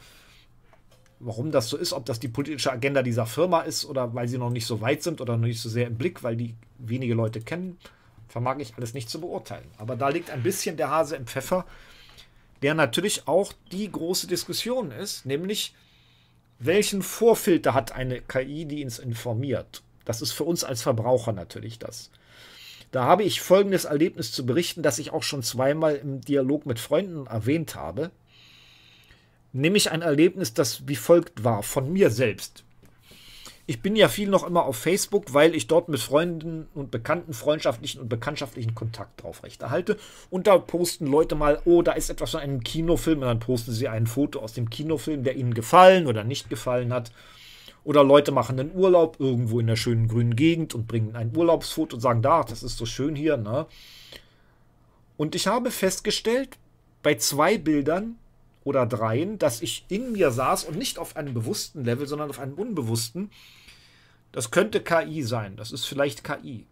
warum das so ist, ob das die politische Agenda dieser Firma ist oder weil sie noch nicht so weit sind oder noch nicht so sehr im Blick, weil die wenige Leute kennen, vermag ich alles nicht zu beurteilen. Aber da liegt ein bisschen der Hase im Pfeffer, der natürlich auch die große Diskussion ist, nämlich welchen Vorfilter hat eine KI, die uns informiert? Das ist für uns als Verbraucher natürlich das. Da habe ich folgendes Erlebnis zu berichten, das ich auch schon zweimal im Dialog mit Freunden erwähnt habe. Nämlich ein Erlebnis, das wie folgt war, von mir selbst. Ich bin ja viel noch immer auf Facebook, weil ich dort mit Freunden und Bekannten freundschaftlichen und bekanntschaftlichen Kontakt drauf Und da posten Leute mal, oh, da ist etwas von einem Kinofilm und dann posten sie ein Foto aus dem Kinofilm, der ihnen gefallen oder nicht gefallen hat. Oder Leute machen einen Urlaub irgendwo in der schönen grünen Gegend und bringen ein Urlaubsfoto und sagen, da, das ist so schön hier. Ne? Und ich habe festgestellt, bei zwei Bildern, oder dreien, dass ich in mir saß und nicht auf einem bewussten Level, sondern auf einem unbewussten. Das könnte KI sein. Das ist vielleicht KI.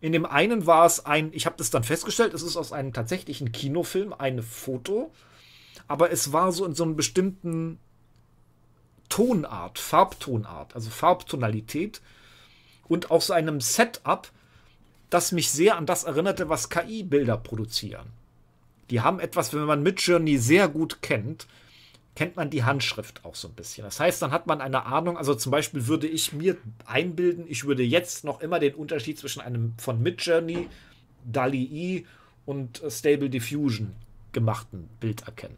In dem einen war es ein, ich habe das dann festgestellt, es ist aus einem tatsächlichen Kinofilm ein Foto, aber es war so in so einem bestimmten Tonart, Farbtonart, also Farbtonalität und auch so einem Setup, das mich sehr an das erinnerte, was KI-Bilder produzieren. Die haben etwas, wenn man Midjourney sehr gut kennt, kennt man die Handschrift auch so ein bisschen. Das heißt, dann hat man eine Ahnung, also zum Beispiel würde ich mir einbilden, ich würde jetzt noch immer den Unterschied zwischen einem von Midjourney, DALI-E und Stable Diffusion gemachten Bild erkennen.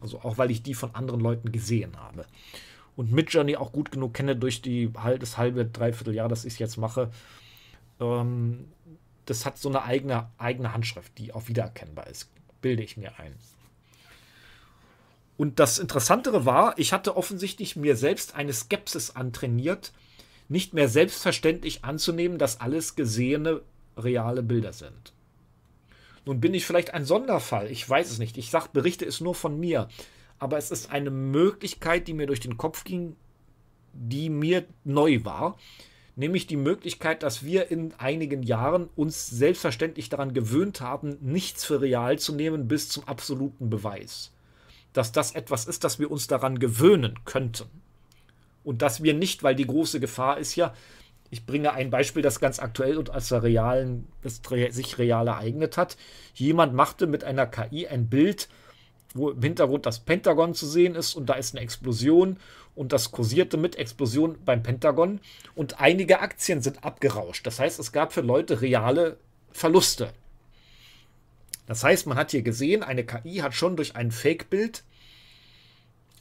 Also auch, weil ich die von anderen Leuten gesehen habe. Und Midjourney auch gut genug kenne durch die, das halbe, dreiviertel Jahr, das ich jetzt mache. Ähm, das hat so eine eigene, eigene Handschrift, die auch wiedererkennbar ist bilde ich mir ein. Und das Interessantere war, ich hatte offensichtlich mir selbst eine Skepsis antrainiert, nicht mehr selbstverständlich anzunehmen, dass alles Gesehene reale Bilder sind. Nun bin ich vielleicht ein Sonderfall, ich weiß es nicht. Ich sage, berichte es nur von mir. Aber es ist eine Möglichkeit, die mir durch den Kopf ging, die mir neu war, nämlich die Möglichkeit, dass wir in einigen Jahren uns selbstverständlich daran gewöhnt haben, nichts für real zu nehmen bis zum absoluten Beweis. Dass das etwas ist, dass wir uns daran gewöhnen könnten. Und dass wir nicht, weil die große Gefahr ist ja, ich bringe ein Beispiel, das ganz aktuell und als realen, das sich real ereignet hat. Jemand machte mit einer KI ein Bild, wo im Hintergrund das Pentagon zu sehen ist und da ist eine Explosion und das kursierte mit Explosion beim Pentagon und einige Aktien sind abgerauscht. Das heißt, es gab für Leute reale Verluste. Das heißt, man hat hier gesehen, eine KI hat schon durch ein Fake-Bild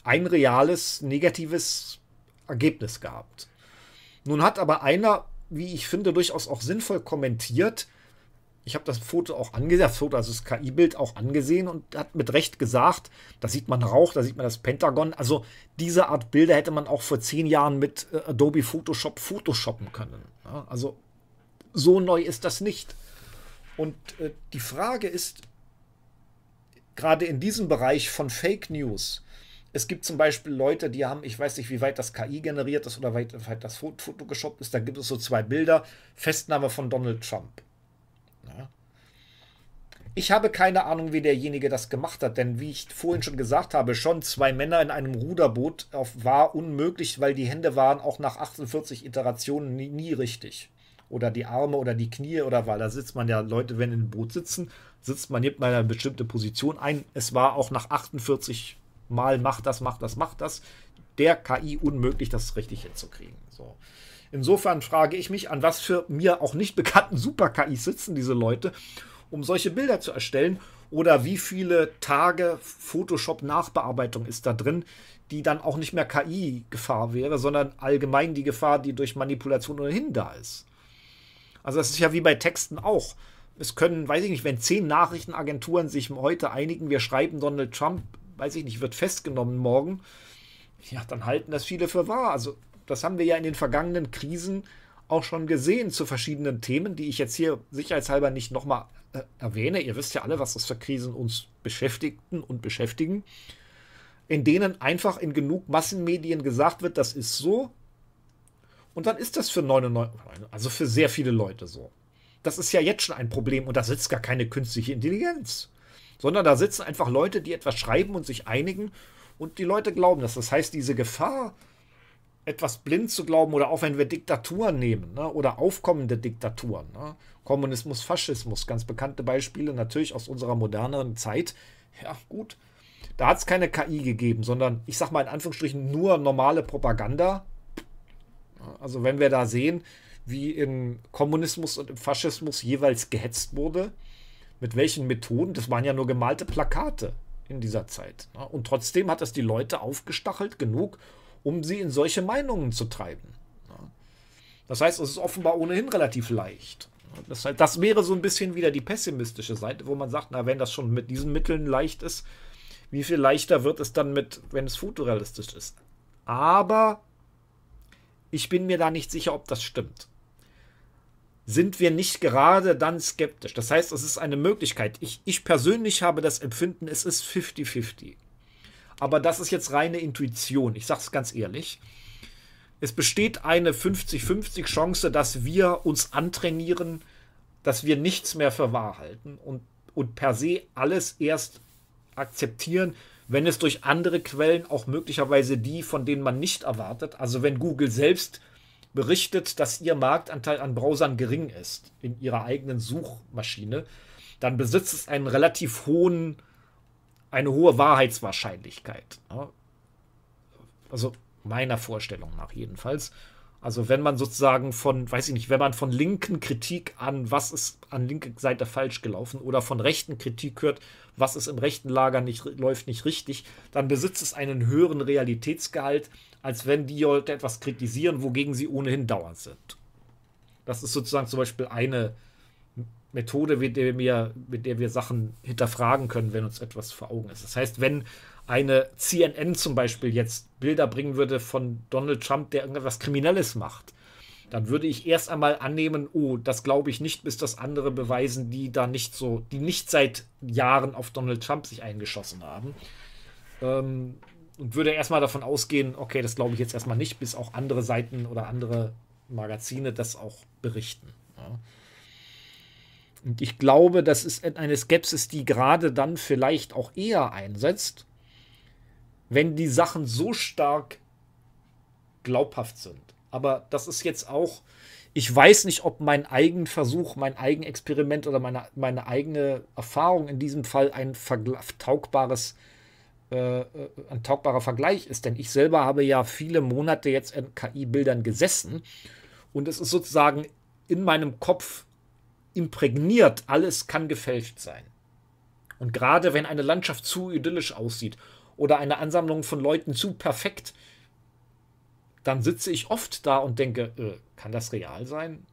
ein reales negatives Ergebnis gehabt. Nun hat aber einer, wie ich finde, durchaus auch sinnvoll kommentiert, ich habe das Foto auch angesehen, das Foto, also das KI-Bild auch angesehen und hat mit Recht gesagt, da sieht man Rauch, da sieht man das Pentagon. Also diese Art Bilder hätte man auch vor zehn Jahren mit äh, Adobe Photoshop photoshoppen können. Ja, also so neu ist das nicht. Und äh, die Frage ist, gerade in diesem Bereich von Fake News, es gibt zum Beispiel Leute, die haben, ich weiß nicht, wie weit das KI generiert ist oder wie weit das Foto, Foto geshoppt ist, da gibt es so zwei Bilder, Festnahme von Donald Trump. Ich habe keine Ahnung, wie derjenige das gemacht hat, denn wie ich vorhin schon gesagt habe, schon zwei Männer in einem Ruderboot war unmöglich, weil die Hände waren auch nach 48 Iterationen nie, nie richtig. Oder die Arme oder die Knie oder weil da sitzt man ja, Leute, wenn in einem Boot sitzen, sitzt man, nimmt man eine bestimmte Position ein. Es war auch nach 48 Mal macht das, macht das, macht das, der KI unmöglich, das richtig hinzukriegen. So. Insofern frage ich mich, an was für mir auch nicht bekannten Super-KIs sitzen diese Leute um solche Bilder zu erstellen? Oder wie viele Tage Photoshop-Nachbearbeitung ist da drin, die dann auch nicht mehr KI-Gefahr wäre, sondern allgemein die Gefahr, die durch Manipulation ohnehin da ist? Also das ist ja wie bei Texten auch. Es können, weiß ich nicht, wenn zehn Nachrichtenagenturen sich heute einigen, wir schreiben Donald Trump, weiß ich nicht, wird festgenommen morgen, ja, dann halten das viele für wahr. Also das haben wir ja in den vergangenen Krisen auch schon gesehen zu verschiedenen Themen, die ich jetzt hier sicherheitshalber nicht nochmal äh, erwähne, ihr wisst ja alle, was das für Krisen uns beschäftigten und beschäftigen, in denen einfach in genug Massenmedien gesagt wird, das ist so. Und dann ist das für 99, also für sehr viele Leute so. Das ist ja jetzt schon ein Problem und da sitzt gar keine künstliche Intelligenz, sondern da sitzen einfach Leute, die etwas schreiben und sich einigen und die Leute glauben das. Das heißt, diese Gefahr, äh, etwas blind zu glauben oder auch wenn wir Diktaturen nehmen ne, oder aufkommende Diktaturen, ne, Kommunismus, Faschismus, ganz bekannte Beispiele natürlich aus unserer moderneren Zeit. Ja, gut, da hat es keine KI gegeben, sondern ich sag mal in Anführungsstrichen nur normale Propaganda. Also, wenn wir da sehen, wie im Kommunismus und im Faschismus jeweils gehetzt wurde, mit welchen Methoden, das waren ja nur gemalte Plakate in dieser Zeit. Ne, und trotzdem hat das die Leute aufgestachelt genug, um sie in solche Meinungen zu treiben. Das heißt, es ist offenbar ohnehin relativ leicht. Das, heißt, das wäre so ein bisschen wieder die pessimistische Seite, wo man sagt, na, wenn das schon mit diesen Mitteln leicht ist, wie viel leichter wird es dann mit, wenn es fotorealistisch ist? Aber ich bin mir da nicht sicher, ob das stimmt. Sind wir nicht gerade dann skeptisch? Das heißt, es ist eine Möglichkeit. Ich, ich persönlich habe das Empfinden, es ist 50-50 aber das ist jetzt reine Intuition. Ich sage es ganz ehrlich. Es besteht eine 50-50 Chance, dass wir uns antrainieren, dass wir nichts mehr für wahr halten und, und per se alles erst akzeptieren, wenn es durch andere Quellen, auch möglicherweise die, von denen man nicht erwartet, also wenn Google selbst berichtet, dass ihr Marktanteil an Browsern gering ist in ihrer eigenen Suchmaschine, dann besitzt es einen relativ hohen eine hohe Wahrheitswahrscheinlichkeit. Also meiner Vorstellung nach jedenfalls. Also wenn man sozusagen von, weiß ich nicht, wenn man von linken Kritik an, was ist an linker Seite falsch gelaufen oder von rechten Kritik hört, was ist im rechten Lager nicht, läuft nicht richtig, dann besitzt es einen höheren Realitätsgehalt, als wenn die Leute etwas kritisieren, wogegen sie ohnehin dauernd sind. Das ist sozusagen zum Beispiel eine äh, Methode, mit der, wir, mit der wir Sachen hinterfragen können, wenn uns etwas vor Augen ist. Das heißt, wenn eine CNN zum Beispiel jetzt Bilder bringen würde von Donald Trump, der irgendwas Kriminelles macht, dann würde ich erst einmal annehmen, oh, das glaube ich nicht, bis das andere beweisen, die da nicht so, die nicht seit Jahren auf Donald Trump sich eingeschossen haben. Ähm, und würde erstmal davon ausgehen, okay, das glaube ich jetzt erstmal nicht, bis auch andere Seiten oder andere Magazine das auch berichten. Ja. Und ich glaube, das ist eine Skepsis, die gerade dann vielleicht auch eher einsetzt, wenn die Sachen so stark glaubhaft sind. Aber das ist jetzt auch, ich weiß nicht, ob mein eigen Versuch, mein eigen Experiment oder meine, meine eigene Erfahrung in diesem Fall ein taugbares äh, äh, ein taugbarer Vergleich ist, denn ich selber habe ja viele Monate jetzt in KI-Bildern gesessen und es ist sozusagen in meinem Kopf imprägniert. Alles kann gefälscht sein. Und gerade wenn eine Landschaft zu idyllisch aussieht oder eine Ansammlung von Leuten zu perfekt, dann sitze ich oft da und denke, äh, kann das real sein?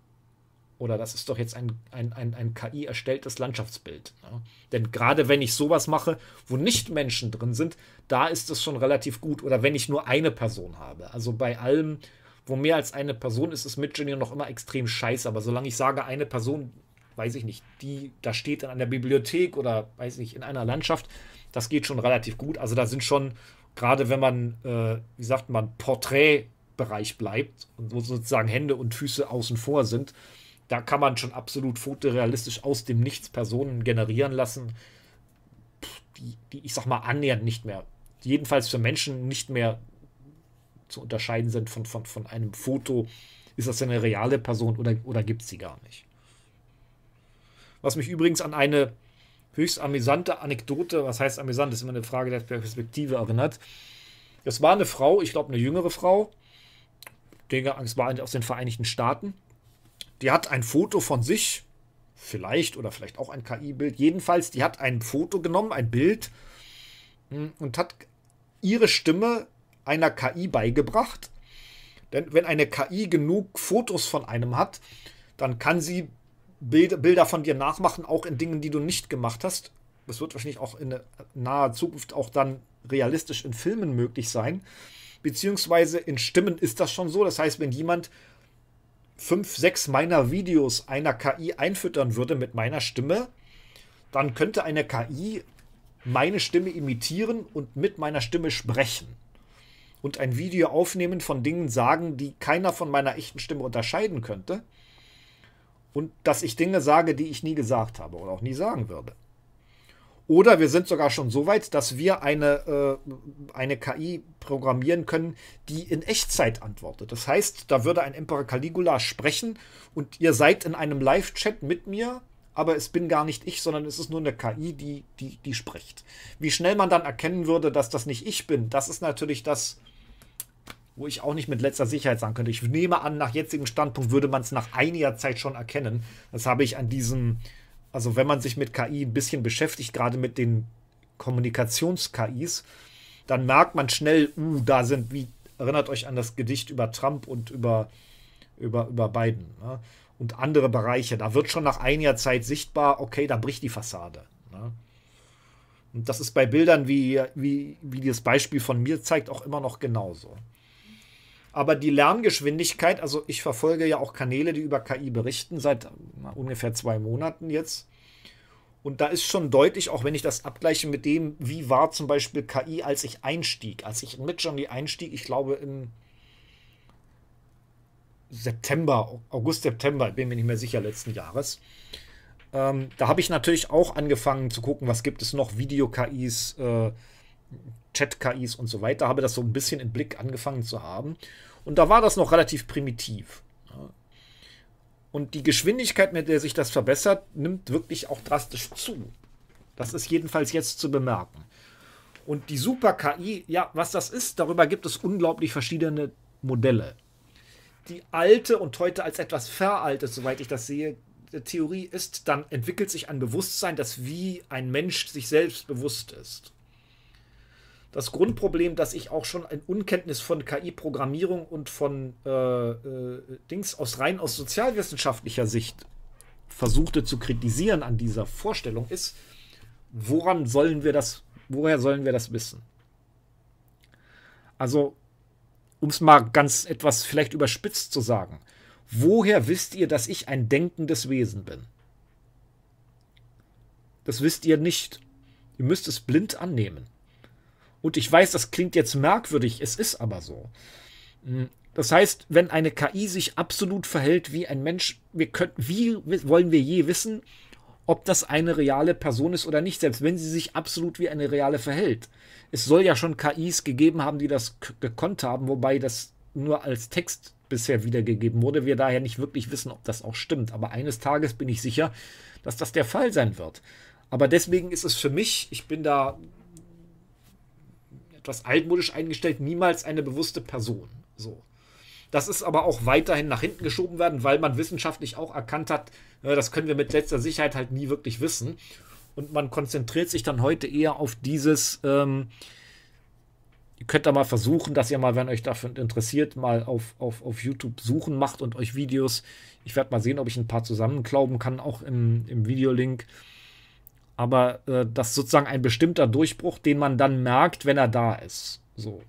Oder das ist doch jetzt ein, ein, ein, ein KI erstelltes Landschaftsbild. Ne? Denn gerade wenn ich sowas mache, wo nicht Menschen drin sind, da ist es schon relativ gut. Oder wenn ich nur eine Person habe. Also bei allem, wo mehr als eine Person ist, ist Midjourney noch immer extrem scheiße. Aber solange ich sage, eine Person weiß ich nicht, die da steht in einer Bibliothek oder weiß ich, in einer Landschaft, das geht schon relativ gut. Also da sind schon, gerade wenn man, äh, wie sagt man, Porträtbereich bleibt und wo sozusagen Hände und Füße außen vor sind, da kann man schon absolut fotorealistisch aus dem Nichts Personen generieren lassen, die, die ich sag mal annähernd nicht mehr, jedenfalls für Menschen nicht mehr zu unterscheiden sind von, von, von einem Foto. Ist das eine reale Person oder, oder gibt es sie gar nicht? Was mich übrigens an eine höchst amüsante Anekdote, was heißt amüsant, ist immer eine Frage der Perspektive erinnert. Das war eine Frau, ich glaube eine jüngere Frau, denke, es war aus den Vereinigten Staaten. Die hat ein Foto von sich, vielleicht oder vielleicht auch ein KI-Bild. Jedenfalls, die hat ein Foto genommen, ein Bild hm, und hat ihre Stimme einer KI beigebracht. Denn wenn eine KI genug Fotos von einem hat, dann kann sie Bild, Bilder von dir nachmachen, auch in Dingen, die du nicht gemacht hast. Das wird wahrscheinlich auch in naher Zukunft auch dann realistisch in Filmen möglich sein. Beziehungsweise in Stimmen ist das schon so. Das heißt, wenn jemand fünf, sechs meiner Videos einer KI einfüttern würde mit meiner Stimme, dann könnte eine KI meine Stimme imitieren und mit meiner Stimme sprechen. Und ein Video aufnehmen von Dingen sagen, die keiner von meiner echten Stimme unterscheiden könnte und dass ich Dinge sage, die ich nie gesagt habe oder auch nie sagen würde. Oder wir sind sogar schon so weit, dass wir eine, äh, eine KI programmieren können, die in Echtzeit antwortet. Das heißt, da würde ein Emperor Caligula sprechen und ihr seid in einem Live-Chat mit mir, aber es bin gar nicht ich, sondern es ist nur eine KI, die, die, die spricht. Wie schnell man dann erkennen würde, dass das nicht ich bin, das ist natürlich das, wo ich auch nicht mit letzter Sicherheit sagen könnte. Ich nehme an, nach jetzigem Standpunkt würde man es nach einiger Zeit schon erkennen. Das habe ich an diesem, also wenn man sich mit KI ein bisschen beschäftigt, gerade mit den Kommunikations-KIs, dann merkt man schnell, uh, da sind, wie erinnert euch an das Gedicht über Trump und über, über, über Biden ne? und andere Bereiche. Da wird schon nach einiger Zeit sichtbar, okay, da bricht die Fassade. Ne? Und das ist bei Bildern, wie, wie, wie das Beispiel von mir zeigt, auch immer noch genauso. Aber die Lerngeschwindigkeit, also ich verfolge ja auch Kanäle, die über KI berichten, seit ungefähr zwei Monaten jetzt. Und da ist schon deutlich, auch wenn ich das abgleiche mit dem, wie war zum Beispiel KI, als ich einstieg, als ich mit Journey einstieg, ich glaube im September, August, September, bin mir nicht mehr sicher, letzten Jahres. Ähm, da habe ich natürlich auch angefangen zu gucken, was gibt es noch, Video-KIs, äh, Chat-KIs und so weiter, habe das so ein bisschen im Blick angefangen zu haben. Und da war das noch relativ primitiv. Und die Geschwindigkeit, mit der sich das verbessert, nimmt wirklich auch drastisch zu. Das ist jedenfalls jetzt zu bemerken. Und die Super-KI, ja, was das ist, darüber gibt es unglaublich verschiedene Modelle. Die alte und heute als etwas veraltet, soweit ich das sehe, Theorie ist, dann entwickelt sich ein Bewusstsein, das wie ein Mensch sich selbst bewusst ist das Grundproblem, dass ich auch schon ein Unkenntnis von KI-Programmierung und von äh, äh, Dings aus rein aus sozialwissenschaftlicher Sicht versuchte zu kritisieren an dieser Vorstellung ist, woran sollen wir das, woher sollen wir das wissen? Also, um es mal ganz etwas vielleicht überspitzt zu sagen, woher wisst ihr, dass ich ein denkendes Wesen bin? Das wisst ihr nicht. Ihr müsst es blind annehmen. Und ich weiß, das klingt jetzt merkwürdig, es ist aber so. Hm, das heißt, wenn eine KI sich absolut verhält wie ein Mensch, wir können, wie wollen wir je wissen, ob das eine reale Person ist oder nicht, selbst wenn sie sich absolut wie eine reale verhält. Es soll ja schon KIs gegeben haben, die das gekonnt haben, wobei das nur als Text bisher wiedergegeben wurde. Wir daher nicht wirklich wissen, ob das auch stimmt. Aber eines Tages bin ich sicher, dass das der Fall sein wird. Aber deswegen ist es für mich, ich bin da etwas altmodisch eingestellt, niemals eine bewusste Person. So. Das ist aber auch weiterhin nach hinten geschoben werden, weil man wissenschaftlich auch erkannt hat, äh, das können wir mit letzter Sicherheit halt nie wirklich wissen. Und man konzentriert sich dann heute eher auf dieses, ähm, ihr könnt da mal versuchen, dass ihr mal, wenn euch dafür interessiert, mal auf, auf, auf YouTube suchen macht und euch Videos. Ich werde mal sehen, ob ich ein paar zusammenklauben kann, auch im, im Videolink aber äh, das ist sozusagen ein bestimmter Durchbruch, den man dann merkt, wenn er da ist. So.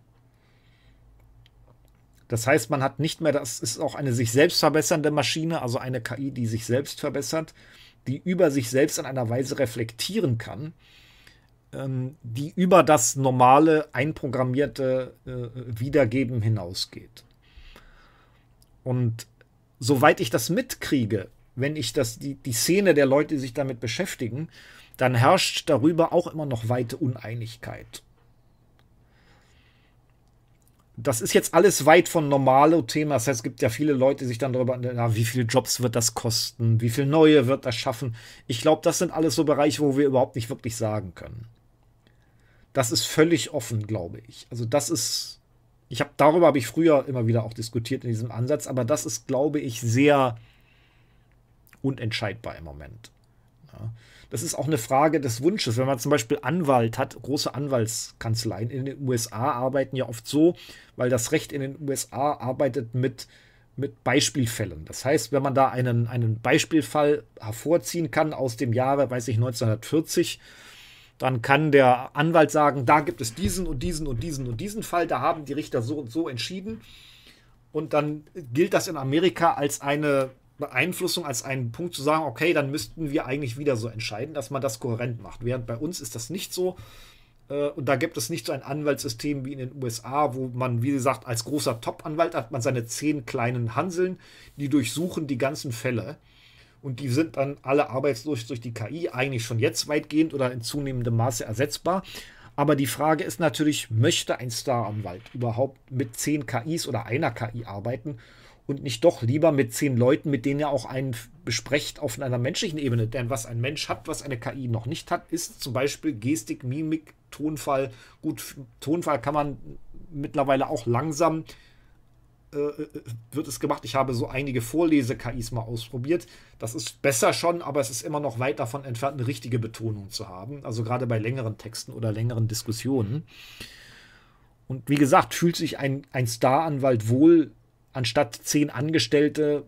Das heißt, man hat nicht mehr, das ist auch eine sich selbst verbessernde Maschine, also eine KI, die sich selbst verbessert, die über sich selbst in einer Weise reflektieren kann, ähm, die über das normale, einprogrammierte äh, Wiedergeben hinausgeht. Und soweit ich das mitkriege, wenn ich das, die, die Szene der Leute, die sich damit beschäftigen, dann herrscht darüber auch immer noch weite Uneinigkeit. Das ist jetzt alles weit von normalo Thema. Das heißt, es gibt ja viele Leute, die sich dann darüber, na, wie viele Jobs wird das kosten? Wie viele neue wird das schaffen? Ich glaube, das sind alles so Bereiche, wo wir überhaupt nicht wirklich sagen können. Das ist völlig offen, glaube ich. Also das ist, ich habe darüber habe ich früher immer wieder auch diskutiert in diesem Ansatz, aber das ist, glaube ich, sehr unentscheidbar im Moment. Ja das ist auch eine Frage des Wunsches. Wenn man zum Beispiel Anwalt hat, große Anwaltskanzleien in den USA arbeiten ja oft so, weil das Recht in den USA arbeitet mit, mit Beispielfällen. Das heißt, wenn man da einen, einen Beispielfall hervorziehen kann aus dem Jahre, weiß ich, 1940, dann kann der Anwalt sagen, da gibt es diesen und diesen und diesen und diesen Fall, da haben die Richter so und so entschieden. Und dann gilt das in Amerika als eine Beeinflussung als einen Punkt zu sagen, okay, dann müssten wir eigentlich wieder so entscheiden, dass man das kohärent macht. Während bei uns ist das nicht so. Äh, und da gibt es nicht so ein Anwaltssystem wie in den USA, wo man, wie gesagt, als großer Top-Anwalt hat man seine zehn kleinen Hanseln, die durchsuchen die ganzen Fälle. Und die sind dann alle arbeitslos durch die KI, eigentlich schon jetzt weitgehend oder in zunehmendem Maße ersetzbar. Aber die Frage ist natürlich, möchte ein Star-Anwalt überhaupt mit zehn KIs oder einer KI arbeiten? und nicht doch lieber mit zehn Leuten, mit denen ihr auch einen besprecht auf einer menschlichen Ebene. Denn was ein Mensch hat, was eine KI noch nicht hat, ist zum Beispiel Gestik, Mimik, Tonfall. Gut, Tonfall kann man mittlerweile auch langsam äh, äh, äh, wird es gemacht. Ich habe so einige Vorlese-KIs mal ausprobiert. Das ist besser schon, aber es ist immer noch weit davon entfernt, eine richtige Betonung zu haben. Also gerade bei längeren Texten oder längeren Diskussionen. Und wie gesagt, fühlt sich ein, ein Star-Anwalt wohl anstatt zehn Angestellte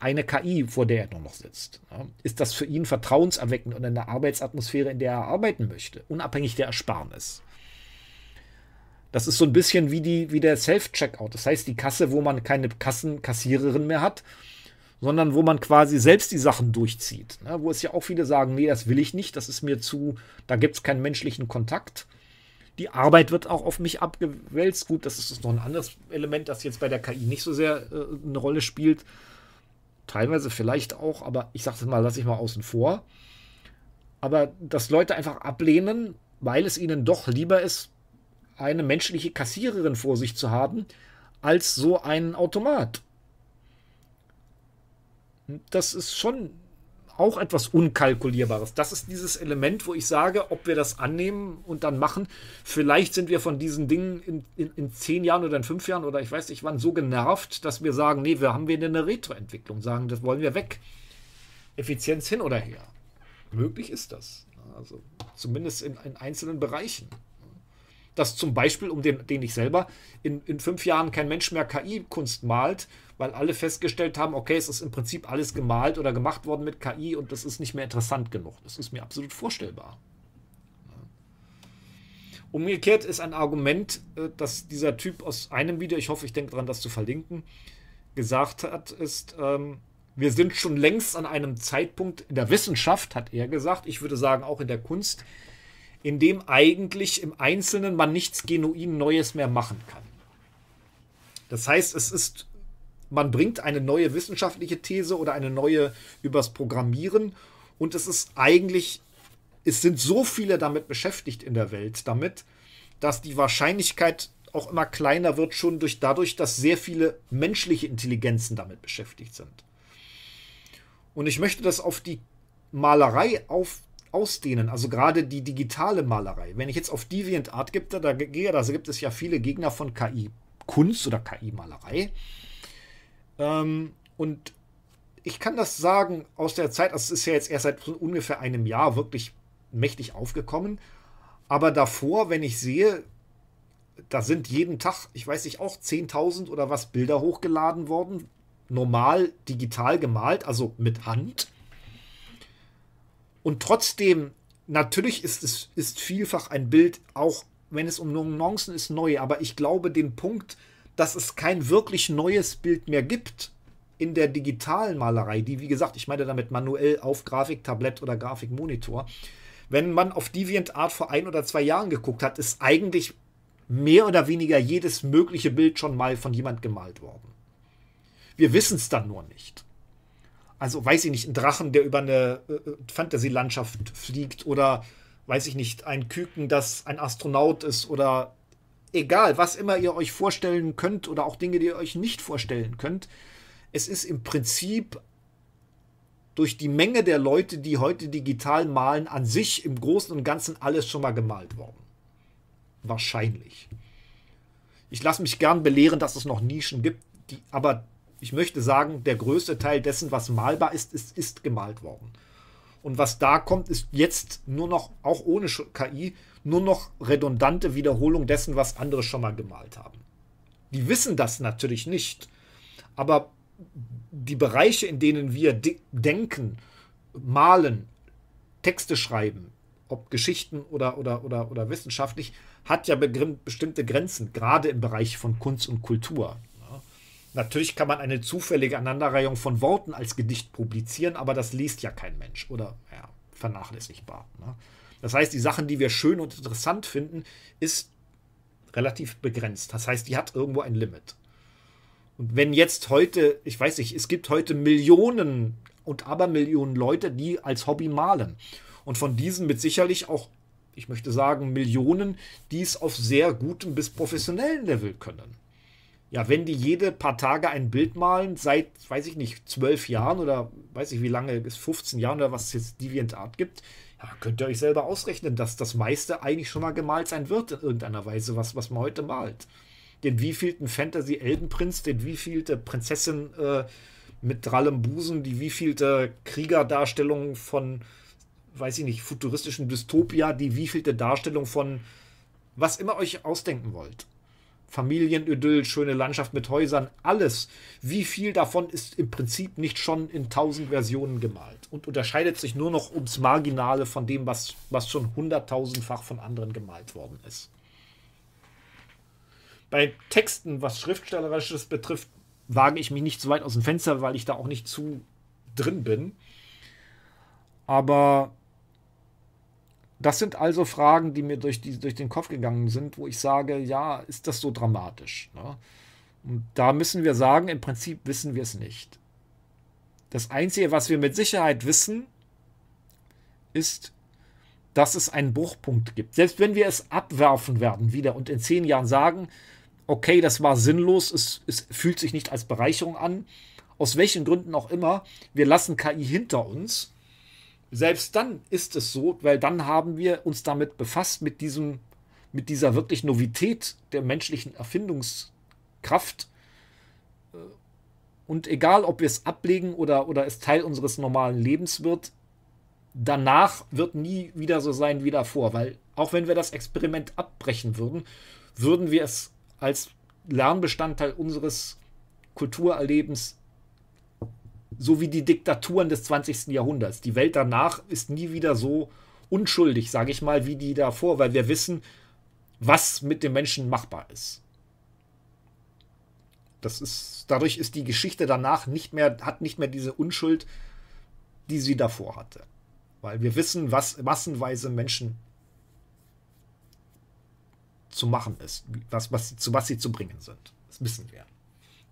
eine KI, vor der er nur noch sitzt. Ist das für ihn vertrauenserweckend und eine Arbeitsatmosphäre, in der er arbeiten möchte, unabhängig der Ersparnis? Das ist so ein bisschen wie, die, wie der Self-Checkout. Das heißt, die Kasse, wo man keine Kassenkassiererin mehr hat, sondern wo man quasi selbst die Sachen durchzieht. Wo es ja auch viele sagen, nee, das will ich nicht, das ist mir zu, da gibt es keinen menschlichen Kontakt die Arbeit wird auch auf mich abgewälzt. Gut, das ist noch ein anderes Element, das jetzt bei der KI nicht so sehr äh, eine Rolle spielt. Teilweise vielleicht auch, aber ich sage das mal, lasse ich mal außen vor. Aber dass Leute einfach ablehnen, weil es ihnen doch lieber ist, eine menschliche Kassiererin vor sich zu haben, als so einen Automat. Das ist schon auch etwas Unkalkulierbares. Das ist dieses Element, wo ich sage, ob wir das annehmen und dann machen. Vielleicht sind wir von diesen Dingen in, in, in zehn Jahren oder in fünf Jahren oder ich weiß nicht wann so genervt, dass wir sagen, nee, wir haben wir eine Retroentwicklung, sagen, das wollen wir weg. Effizienz hin oder her. Möglich ist das. Also zumindest in, in einzelnen Bereichen. Dass zum Beispiel, um den, den ich selber in, in fünf Jahren kein Mensch mehr KI-Kunst malt, weil alle festgestellt haben, okay, es ist im Prinzip alles gemalt oder gemacht worden mit KI und das ist nicht mehr interessant genug. Das ist mir absolut vorstellbar. Umgekehrt ist ein Argument, äh, dass dieser Typ aus einem Video, ich hoffe, ich denke daran, das zu verlinken, gesagt hat, ist, ähm, wir sind schon längst an einem Zeitpunkt in der Wissenschaft, hat er gesagt, ich würde sagen auch in der Kunst, in dem eigentlich im Einzelnen man nichts genuin Neues mehr machen kann. Das heißt, es ist man bringt eine neue wissenschaftliche These oder eine neue übers Programmieren und es ist eigentlich, es sind so viele damit beschäftigt in der Welt damit, dass die Wahrscheinlichkeit auch immer kleiner wird, schon durch dadurch, dass sehr viele menschliche Intelligenzen damit beschäftigt sind. Und ich möchte das auf die Malerei auf, ausdehnen, also gerade die digitale Malerei. Wenn ich jetzt auf DeviantArt gehe, da, da, da gibt es ja viele Gegner von KI-Kunst oder KI-Malerei. Ähm, und ich kann das sagen aus der Zeit, also es ist ja jetzt erst seit ungefähr einem Jahr wirklich mächtig aufgekommen. Aber davor, wenn ich sehe, da sind jeden Tag, ich weiß nicht, auch 10.000 oder was Bilder hochgeladen worden, normal digital gemalt, also mit Hand. Und trotzdem, natürlich ist es ist vielfach ein Bild, auch wenn es um Nuancen ist, neu. Aber ich glaube, den Punkt, dass es kein wirklich neues Bild mehr gibt in der digitalen Malerei, die, wie gesagt, ich meine damit manuell auf Grafiktablett oder Grafikmonitor, wenn man auf DeviantArt vor ein oder zwei Jahren geguckt hat, ist eigentlich mehr oder weniger jedes mögliche Bild schon mal von jemand gemalt worden. Wir wissen es dann nur nicht. Also weiß ich nicht, ein Drachen, der über eine äh, äh Fantasielandschaft fliegt oder weiß ich nicht, ein Küken, das ein Astronaut ist oder egal, was immer ihr euch vorstellen könnt oder auch Dinge, die ihr euch nicht vorstellen könnt, es ist im Prinzip durch die Menge der Leute, die heute digital malen, an sich im Großen und Ganzen alles schon mal gemalt worden. Wahrscheinlich. Ich lasse mich gern belehren, dass es noch Nischen gibt, die, aber ich möchte sagen, der größte Teil dessen, was malbar ist, ist, ist gemalt worden. Und was da kommt, ist jetzt nur noch, auch ohne KI, nur noch redundante Wiederholung dessen, was andere schon mal gemalt haben. Die wissen das natürlich nicht, aber die Bereiche, in denen wir de denken, malen, Texte schreiben, ob Geschichten oder, oder, oder, oder wissenschaftlich, hat ja bestimmte Grenzen, gerade im Bereich von Kunst und Kultur. Ja. Natürlich kann man eine zufällige Aneinanderreihung von Worten als Gedicht publizieren, aber das liest ja kein Mensch oder ja, vernachlässigbar. Ne. Das heißt, die Sachen, die wir schön und interessant finden, ist relativ begrenzt. Das heißt, die hat irgendwo ein Limit. Und wenn jetzt heute, ich weiß nicht, es gibt heute Millionen und Abermillionen Leute, die als Hobby malen. Und von diesen mit sicherlich auch, ich möchte sagen, Millionen, die es auf sehr gutem bis professionellen Level können. Ja, wenn die jede paar Tage ein Bild malen, seit, weiß ich nicht, zwölf Jahren oder weiß ich wie lange, bis 15 Jahren oder was es jetzt DeviantArt gibt, ja, ah, könnt ihr euch selber ausrechnen, dass das meiste eigentlich schon mal gemalt sein wird in irgendeiner Weise, was, was man heute malt. Den wievielten fantasy eldenprinz den wievielte Prinzessin äh, mit drallem Busen, die wievielte Kriegerdarstellung von, weiß ich nicht, futuristischen Dystopia, die wievielte Darstellung von was immer euch ausdenken wollt. Familienidyll, schöne Landschaft mit Häusern, alles. Wie viel davon ist im Prinzip nicht schon in tausend Versionen gemalt und unterscheidet sich nur noch ums Marginale von dem, was, was schon hunderttausendfach von anderen gemalt worden ist. Bei Texten, was Schriftstellerisches betrifft, wage ich mich nicht so weit aus dem Fenster, weil ich da auch nicht zu drin bin. Aber das sind also Fragen, die mir durch, die, durch den Kopf gegangen sind, wo ich sage, ja, ist das so dramatisch? Ne? Und da müssen wir sagen, im Prinzip wissen wir es nicht. Das Einzige, was wir mit Sicherheit wissen, ist, dass es einen Bruchpunkt gibt. Selbst wenn wir es abwerfen werden wieder und in zehn Jahren sagen, okay, das war sinnlos, es, es fühlt sich nicht als Bereicherung an, aus welchen Gründen auch immer, wir lassen KI hinter uns selbst dann ist es so, weil dann haben wir uns damit befasst, mit, diesem, mit dieser wirklich Novität der menschlichen Erfindungskraft. Äh, und egal, ob wir es ablegen oder, oder es Teil unseres normalen Lebens wird, danach wird nie wieder so sein wie davor, weil auch wenn wir das Experiment abbrechen würden, würden wir es als Lernbestandteil unseres Kulturerlebens so wie die Diktaturen des 20. Jahrhunderts. Die Welt danach ist nie wieder so unschuldig, sage ich mal, wie die davor, weil wir wissen, was mit den Menschen machbar ist. Das ist dadurch ist die Geschichte danach nicht mehr hat nicht mehr diese Unschuld, die sie davor hatte, weil wir wissen, was massenweise Menschen zu machen ist, was, was, zu was sie zu bringen sind. Das wissen wir.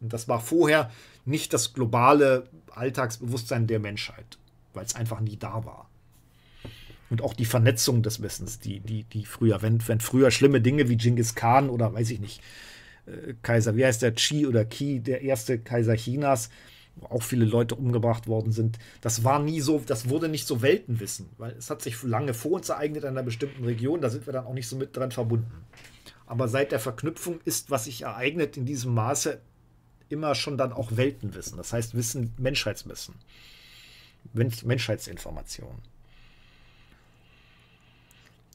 Und das war vorher nicht das globale Alltagsbewusstsein der Menschheit, weil es einfach nie da war. Und auch die Vernetzung des Wissens, die, die, die früher, wenn, wenn früher schlimme Dinge wie Genghis Khan oder weiß ich nicht, äh, Kaiser, wie heißt der, Qi oder Qi, der erste Kaiser Chinas, wo auch viele Leute umgebracht worden sind, das war nie so, das wurde nicht so Weltenwissen, weil es hat sich lange vor uns ereignet in einer bestimmten Region, da sind wir dann auch nicht so mit dran verbunden. Aber seit der Verknüpfung ist, was sich ereignet, in diesem Maße immer schon dann auch Weltenwissen. Das heißt Wissen, Menschheitswissen. Menschheitsinformation.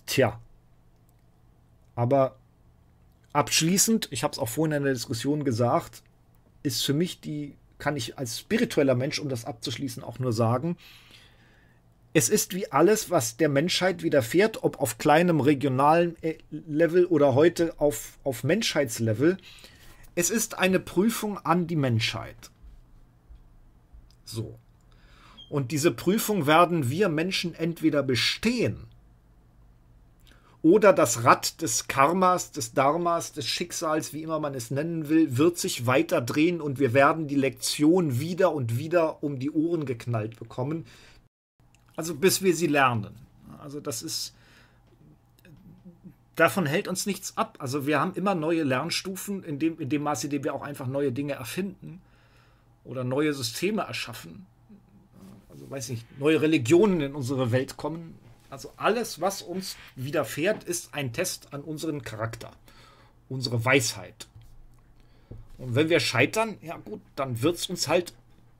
Tja. Aber abschließend, ich habe es auch vorhin in der Diskussion gesagt, ist für mich die, kann ich als spiritueller Mensch, um das abzuschließen, auch nur sagen, es ist wie alles, was der Menschheit widerfährt, ob auf kleinem regionalen äh, Level oder heute auf, auf Menschheitslevel, es ist eine Prüfung an die Menschheit. So. Und diese Prüfung werden wir Menschen entweder bestehen oder das Rad des Karmas, des Dharmas, des Schicksals, wie immer man es nennen will, wird sich weiter drehen und wir werden die Lektion wieder und wieder um die Ohren geknallt bekommen. Also bis wir sie lernen. Also das ist davon hält uns nichts ab. Also wir haben immer neue Lernstufen, in dem, in dem Maße, in dem wir auch einfach neue Dinge erfinden oder neue Systeme erschaffen. Also weiß nicht, neue Religionen in unsere Welt kommen. Also alles, was uns widerfährt, ist ein Test an unseren Charakter, unsere Weisheit. Und wenn wir scheitern, ja gut, dann wird es uns halt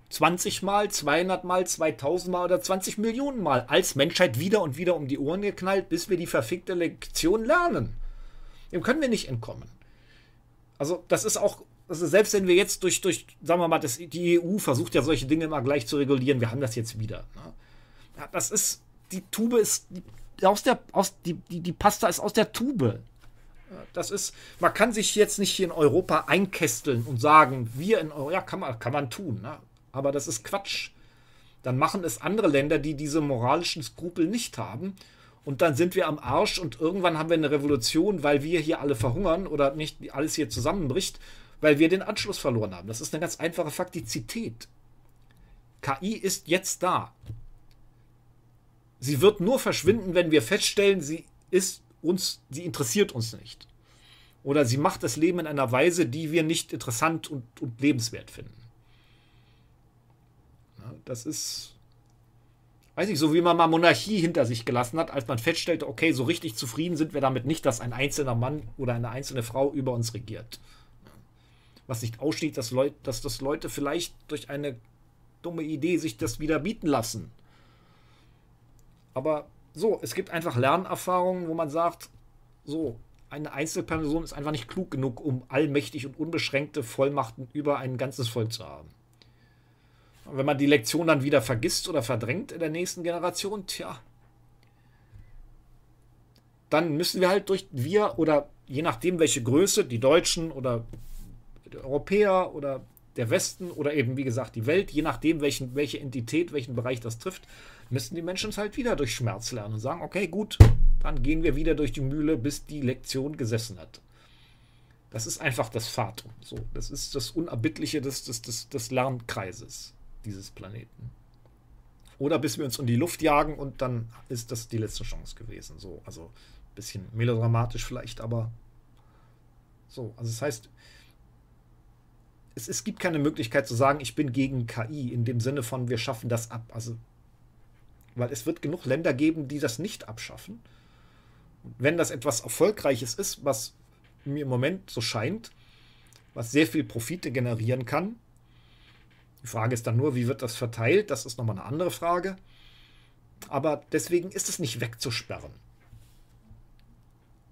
20 Mal, 200 Mal, 2000 Mal oder 20 Millionen Mal als Menschheit wieder und wieder um die Ohren geknallt, bis wir die verfickte Lektion lernen. Dem können wir nicht entkommen. Also, das ist auch, also selbst wenn wir jetzt durch, durch sagen wir mal, das, die EU versucht ja solche Dinge immer gleich zu regulieren, wir haben das jetzt wieder. Ne? Ja, das ist, die Tube ist, die, aus der, aus, die, die, die Pasta ist aus der Tube. Das ist, man kann sich jetzt nicht hier in Europa einkästeln und sagen, wir in Europa, ja, kann man, kann man tun. Ne? aber das ist Quatsch. Dann machen es andere Länder, die diese moralischen Skrupel nicht haben. Und dann sind wir am Arsch und irgendwann haben wir eine Revolution, weil wir hier alle verhungern oder nicht alles hier zusammenbricht, weil wir den Anschluss verloren haben. Das ist eine ganz einfache Faktizität. KI ist jetzt da. Sie wird nur verschwinden, wenn wir feststellen, sie ist uns, sie interessiert uns nicht. Oder sie macht das Leben in einer Weise, die wir nicht interessant und, und lebenswert finden. Das ist, weiß ich, so wie man mal Monarchie hinter sich gelassen hat, als man feststellte, okay, so richtig zufrieden sind wir damit nicht, dass ein einzelner Mann oder eine einzelne Frau über uns regiert. Was nicht ausschließt, dass, Leut, dass das Leute vielleicht durch eine dumme Idee sich das wieder bieten lassen. Aber so, es gibt einfach Lernerfahrungen, wo man sagt, so, eine Einzelperson ist einfach nicht klug genug, um allmächtig und unbeschränkte Vollmachten über ein ganzes Volk zu haben. Und wenn man die Lektion dann wieder vergisst oder verdrängt in der nächsten Generation, tja, dann müssen wir halt durch wir oder je nachdem welche Größe, die Deutschen oder die Europäer oder der Westen oder eben wie gesagt die Welt, je nachdem welchen, welche Entität, welchen Bereich das trifft, müssen die Menschen es halt wieder durch Schmerz lernen und sagen, okay, gut, dann gehen wir wieder durch die Mühle, bis die Lektion gesessen hat. Das ist einfach das Fatum. So, das ist das Unerbittliche des, des, des, des Lernkreises dieses Planeten. Oder bis wir uns um die Luft jagen und dann ist das die letzte Chance gewesen. So, also ein bisschen melodramatisch vielleicht, aber so. Also das heißt, es, es gibt keine Möglichkeit zu sagen, ich bin gegen KI in dem Sinne von, wir schaffen das ab. Also, weil es wird genug Länder geben, die das nicht abschaffen. wenn das etwas Erfolgreiches ist, was mir im Moment so scheint, was sehr viel Profite generieren kann, die Frage ist dann nur, wie wird das verteilt? Das ist nochmal eine andere Frage. Aber deswegen ist es nicht wegzusperren.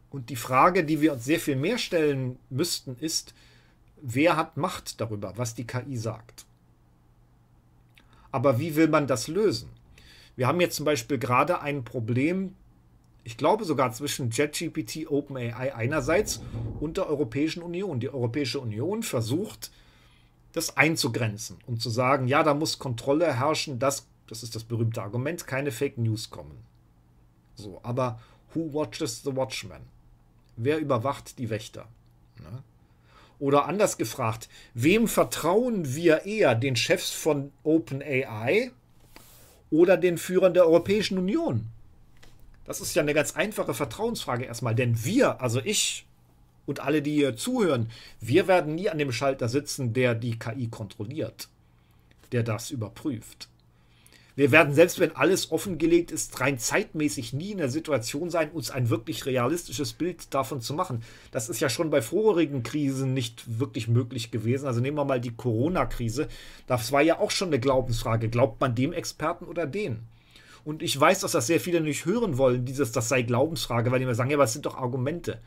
Und die Frage, die wir uns sehr viel mehr stellen müssten, ist, wer hat Macht darüber, was die KI sagt? Aber wie will man das lösen? Wir haben jetzt zum Beispiel gerade ein Problem, ich glaube sogar zwischen JetGPT, OpenAI einerseits und der Europäischen Union. Die Europäische Union versucht, das einzugrenzen und zu sagen, ja, da muss Kontrolle herrschen, dass, das ist das berühmte Argument, keine Fake News kommen. So, aber who watches the watchman? Wer überwacht die Wächter? Ne? Oder anders gefragt, wem vertrauen wir eher, den Chefs von OpenAI oder den Führern der Europäischen Union? Das ist ja eine ganz einfache Vertrauensfrage erstmal, denn wir, also ich und alle, die hier zuhören, wir werden nie an dem Schalter sitzen, der die KI kontrolliert, der das überprüft. Wir werden, selbst wenn alles offengelegt ist, rein zeitmäßig nie in der Situation sein, uns ein wirklich realistisches Bild davon zu machen. Das ist ja schon bei vorherigen Krisen nicht wirklich möglich gewesen. Also nehmen wir mal die Corona-Krise. Das war ja auch schon eine Glaubensfrage. Glaubt man dem Experten oder den? Und ich weiß, dass das sehr viele nicht hören wollen, dieses, das sei Glaubensfrage, weil die immer sagen, ja, aber es sind doch Argumente.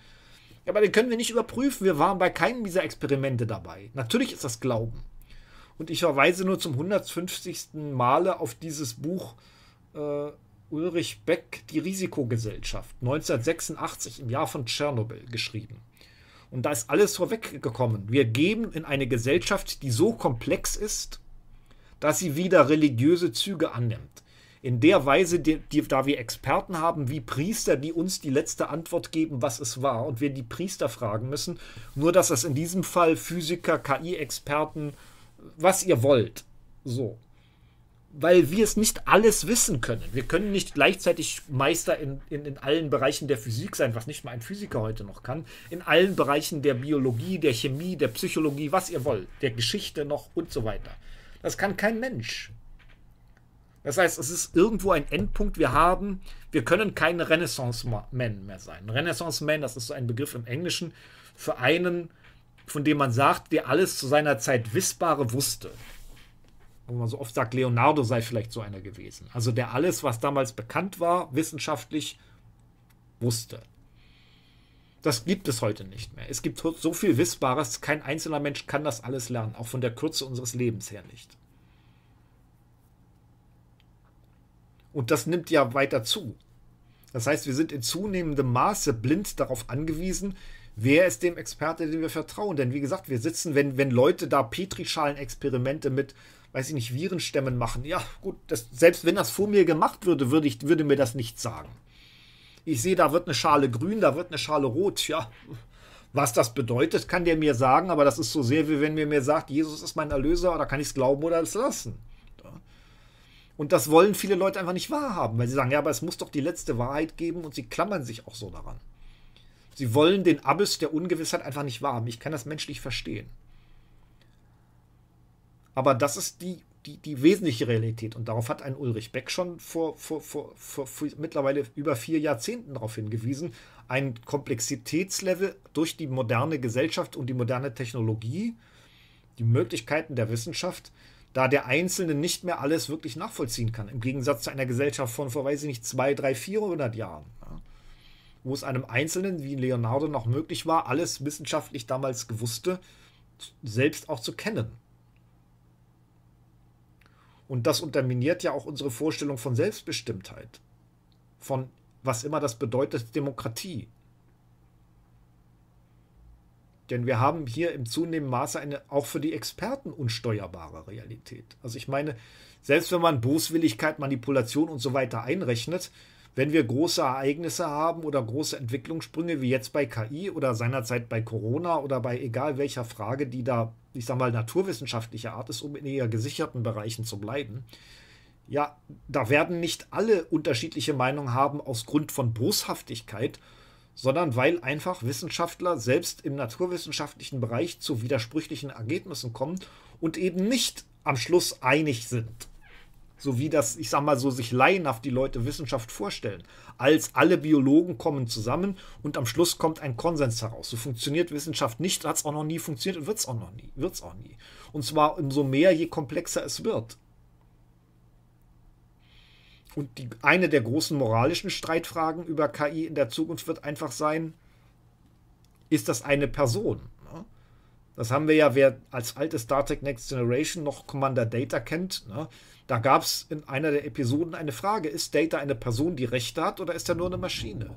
Ja, aber den können wir nicht überprüfen. Wir waren bei keinem dieser Experimente dabei. Natürlich ist das Glauben. Und ich verweise nur zum 150. Male auf dieses Buch äh, Ulrich Beck, Die Risikogesellschaft, 1986 im Jahr von Tschernobyl geschrieben. Und da ist alles vorweggekommen. Wir geben in eine Gesellschaft, die so komplex ist, dass sie wieder religiöse Züge annimmt in der Weise, die, die, da wir Experten haben, wie Priester, die uns die letzte Antwort geben, was es war, und wir die Priester fragen müssen. Nur, dass das in diesem Fall Physiker, KI-Experten, was ihr wollt. So. Weil wir es nicht alles wissen können. Wir können nicht gleichzeitig Meister in, in, in allen Bereichen der Physik sein, was nicht mal ein Physiker heute noch kann. In allen Bereichen der Biologie, der Chemie, der Psychologie, was ihr wollt, der Geschichte noch und so weiter. Das kann kein Mensch. Das heißt, es ist irgendwo ein Endpunkt. Wir haben, wir können keine Renaissance-Men mehr sein. Renaissance-Man, das ist so ein Begriff im Englischen für einen, von dem man sagt, der alles zu seiner Zeit Wissbare wusste. Wo man so oft sagt, Leonardo sei vielleicht so einer gewesen. Also der alles, was damals bekannt war, wissenschaftlich wusste. Das gibt es heute nicht mehr. Es gibt so viel Wissbares, kein einzelner Mensch kann das alles lernen, auch von der Kürze unseres Lebens her nicht. Und das nimmt ja weiter zu. Das heißt, wir sind in zunehmendem Maße blind darauf angewiesen, wer ist dem Experte, dem wir vertrauen. Denn wie gesagt, wir sitzen, wenn, wenn Leute da Petrischalen-Experimente mit, weiß ich nicht, Virenstämmen machen, ja gut, das, selbst wenn das vor mir gemacht würde, würde, ich, würde mir das nicht sagen. Ich sehe, da wird eine Schale grün, da wird eine Schale rot, ja. Was das bedeutet, kann der mir sagen, aber das ist so sehr, wie wenn mir mir sagt, Jesus ist mein Erlöser, oder kann ich es glauben oder es lassen. Und das wollen viele Leute einfach nicht wahrhaben, weil sie sagen, ja, aber es muss doch die letzte Wahrheit geben und sie klammern sich auch so daran. Sie wollen den Abyss der Ungewissheit einfach nicht wahrhaben. Ich kann das menschlich verstehen. Aber das ist die, die, die wesentliche Realität und darauf hat ein Ulrich Beck schon vor, vor, vor, vor mittlerweile über vier Jahrzehnten darauf hingewiesen. Ein Komplexitätslevel durch die moderne Gesellschaft und die moderne Technologie, die Möglichkeiten der Wissenschaft, da der Einzelne nicht mehr alles wirklich nachvollziehen kann. Im Gegensatz zu einer Gesellschaft von, vor weiß ich nicht, 200, 300, 400 Jahren, ja, wo es einem Einzelnen wie Leonardo noch möglich war, alles wissenschaftlich damals Gewusste selbst auch zu kennen. Und das unterminiert ja auch unsere Vorstellung von Selbstbestimmtheit, von was immer das bedeutet, Demokratie, denn wir haben hier im zunehmenden Maße eine auch für die Experten unsteuerbare Realität. Also ich meine, selbst wenn man Boswilligkeit, Manipulation und so weiter einrechnet, wenn wir große Ereignisse haben oder große Entwicklungssprünge wie jetzt bei KI oder seinerzeit bei Corona oder bei egal welcher Frage, die da, ich sag mal, naturwissenschaftlicher Art ist, um in eher gesicherten Bereichen zu bleiben, ja, da werden nicht alle unterschiedliche Meinungen haben aus Grund von Boshaftigkeit, sondern weil einfach Wissenschaftler selbst im naturwissenschaftlichen Bereich zu widersprüchlichen Ergebnissen kommen und eben nicht am Schluss einig sind. So wie das, ich sag mal so, sich laienhaft die Leute Wissenschaft vorstellen. Als alle Biologen kommen zusammen und am Schluss kommt ein Konsens heraus. So funktioniert Wissenschaft nicht, hat es auch noch nie funktioniert und wird es auch noch nie. Wird's auch nie. Und zwar umso mehr, je komplexer es wird. Und die, eine der großen moralischen Streitfragen über KI in der Zukunft wird einfach sein, ist das eine Person? Ne? Das haben wir ja, wer als alte Star Trek Next Generation noch Commander Data kennt. Ne? Da gab es in einer der Episoden eine Frage, ist Data eine Person, die Rechte hat oder ist er nur eine Maschine? Ne?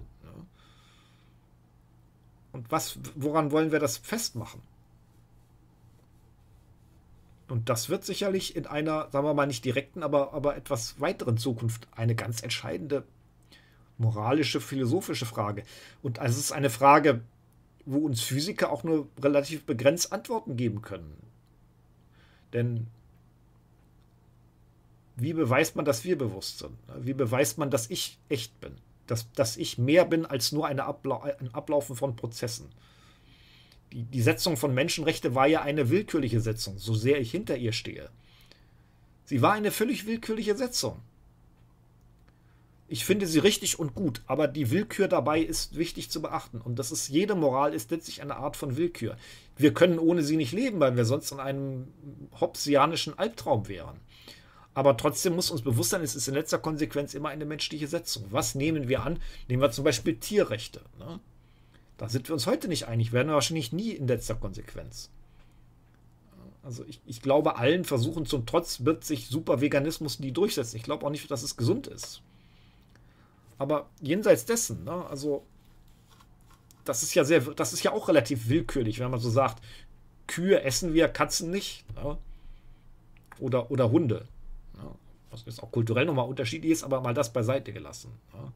Und was, woran wollen wir das festmachen? Und das wird sicherlich in einer, sagen wir mal, nicht direkten, aber, aber etwas weiteren Zukunft eine ganz entscheidende moralische, philosophische Frage. Und also es ist eine Frage, wo uns Physiker auch nur relativ begrenzt Antworten geben können. Denn wie beweist man, dass wir bewusst sind? Wie beweist man, dass ich echt bin? Dass, dass ich mehr bin als nur eine Abla ein Ablaufen von Prozessen? Die, die Setzung von Menschenrechte war ja eine willkürliche Setzung, so sehr ich hinter ihr stehe. Sie war eine völlig willkürliche Setzung. Ich finde sie richtig und gut, aber die Willkür dabei ist wichtig zu beachten. Und das ist, jede Moral ist letztlich eine Art von Willkür. Wir können ohne sie nicht leben, weil wir sonst in einem hobbesianischen Albtraum wären. Aber trotzdem muss uns bewusst sein, es ist in letzter Konsequenz immer eine menschliche Setzung. Was nehmen wir an? Nehmen wir zum Beispiel Tierrechte. Ne? Da sind wir uns heute nicht einig, werden wir wahrscheinlich nie in letzter Konsequenz. Also ich, ich glaube, allen Versuchen zum Trotz wird sich Superveganismus nie durchsetzen. Ich glaube auch nicht, dass es gesund ist. Aber jenseits dessen, ne, also das ist ja sehr, das ist ja auch relativ willkürlich, wenn man so sagt, Kühe essen wir, Katzen nicht. Ne? Oder, oder Hunde. Ne? Was jetzt auch kulturell nochmal unterschiedlich ist, aber mal das beiseite gelassen. Ne?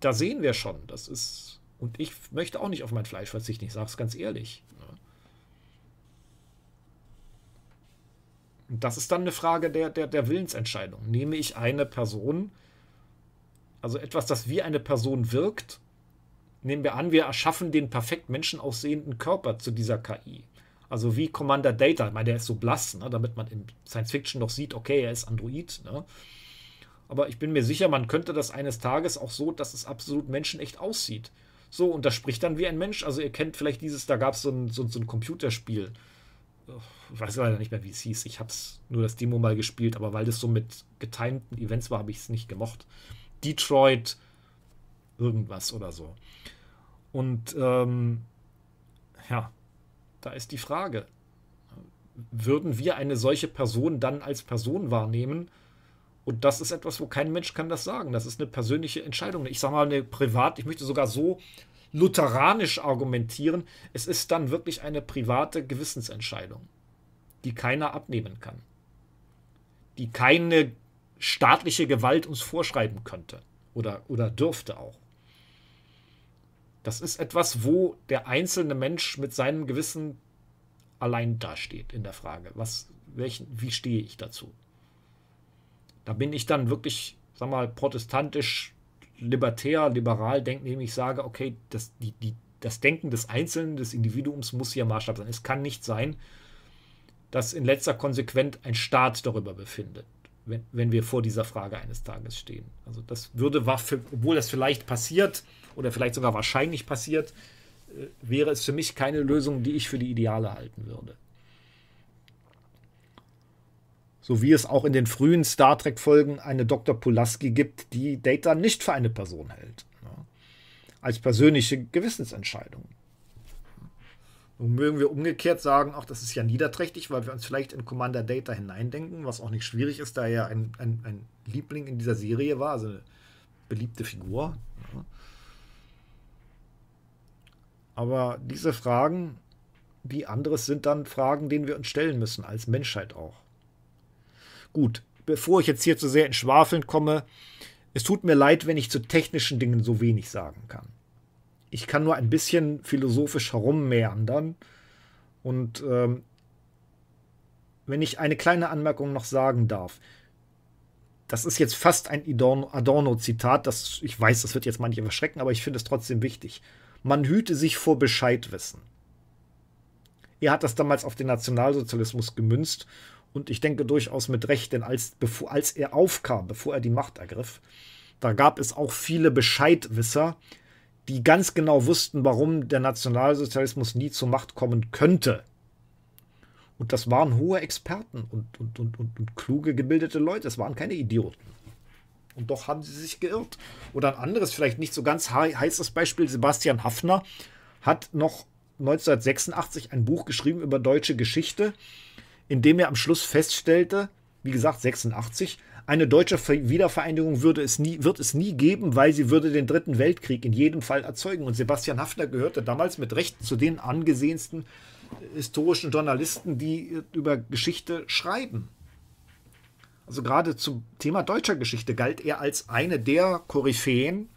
da sehen wir schon, das ist. Und ich möchte auch nicht auf mein Fleisch verzichten, ich sage es ganz ehrlich. Ne? Und das ist dann eine Frage der, der, der Willensentscheidung. Nehme ich eine Person, also etwas, das wie eine Person wirkt, nehmen wir an, wir erschaffen den perfekt menschenaussehenden Körper zu dieser KI. Also wie Commander Data, ich meine, der ist so blass, ne, damit man in Science Fiction noch sieht, okay, er ist Android. Ne? Aber ich bin mir sicher, man könnte das eines Tages auch so, dass es absolut menschenecht aussieht. So, und das spricht dann wie ein Mensch. Also ihr kennt vielleicht dieses, da gab so es so, so ein Computerspiel. Ich weiß leider nicht mehr, wie es hieß. Ich habe es nur das Demo mal gespielt, aber weil das so mit getimten Events war, habe ich es nicht gemocht. Detroit irgendwas oder so. Und ähm, ja, da ist die Frage, würden wir eine solche Person dann als Person wahrnehmen? Und das ist etwas, wo kein Mensch kann das sagen. Das ist eine persönliche Entscheidung. Ich sage mal, eine privat, ich möchte sogar so lutheranisch argumentieren, es ist dann wirklich eine private Gewissensentscheidung, die keiner abnehmen kann, die keine staatliche Gewalt uns vorschreiben könnte oder, oder dürfte auch. Das ist etwas, wo der einzelne Mensch mit seinem Gewissen allein dasteht in der Frage, was, welchen, wie stehe ich dazu. Da bin ich dann wirklich, sag mal, protestantisch, libertär, liberal denken, indem ich sage, okay, das, die, die, das Denken des Einzelnen, des Individuums muss hier Maßstab sein. Es kann nicht sein, dass in letzter Konsequenz ein Staat darüber befindet, wenn, wenn wir vor dieser Frage eines Tages stehen. Also das würde, obwohl das vielleicht passiert oder vielleicht sogar wahrscheinlich passiert, äh, wäre es für mich keine Lösung, die ich für die Ideale halten würde. So wie es auch in den frühen Star Trek-Folgen eine Dr. Pulaski gibt, die Data nicht für eine Person hält. Ja. Ne? Als persönliche Gewissensentscheidung. Nun mögen wir umgekehrt sagen, auch das ist ja niederträchtig, weil wir uns vielleicht in Commander Data hineindenken, was auch nicht schwierig ist, da er ja ein, ein, ein Liebling in dieser Serie war, also eine beliebte Figur. Ja. Ne? Aber diese Fragen, wie anderes sind dann Fragen, denen wir uns stellen müssen, als Menschheit auch. Gut, bevor ich jetzt hier zu sehr in Schwafeln komme, es tut mir leid, wenn ich zu technischen Dingen so wenig sagen kann. Ich kann nur ein bisschen philosophisch herummäandern. und ähm, wenn ich eine kleine Anmerkung noch sagen darf, das ist jetzt fast ein Adorno-Zitat, das ich weiß, das wird jetzt manche verschrecken, aber ich finde es trotzdem wichtig. Man hüte sich vor Bescheidwissen. Er hat das damals auf den Nationalsozialismus gemünzt und ich denke durchaus mit Recht, denn als, bevor, als er aufkam, bevor er die Macht ergriff, da gab es auch viele Bescheidwisser, die ganz genau wussten, warum der Nationalsozialismus nie zur Macht kommen könnte. Und das waren hohe Experten und, und, und, und, und kluge, gebildete Leute, es waren keine Idioten. Und doch haben sie sich geirrt. Oder ein anderes, vielleicht nicht so ganz heißes Beispiel, Sebastian Hafner hat noch 1986 ein Buch geschrieben über deutsche Geschichte indem er am Schluss feststellte, wie gesagt 86, eine deutsche Wiedervereinigung würde es nie, wird es nie geben, weil sie würde den Dritten Weltkrieg in jedem Fall erzeugen. Und Sebastian Hafner gehörte damals mit Recht zu den angesehensten äh, historischen Journalisten, die äh, über Geschichte schreiben. Also gerade zum Thema deutscher Geschichte galt er als eine der Koryphäen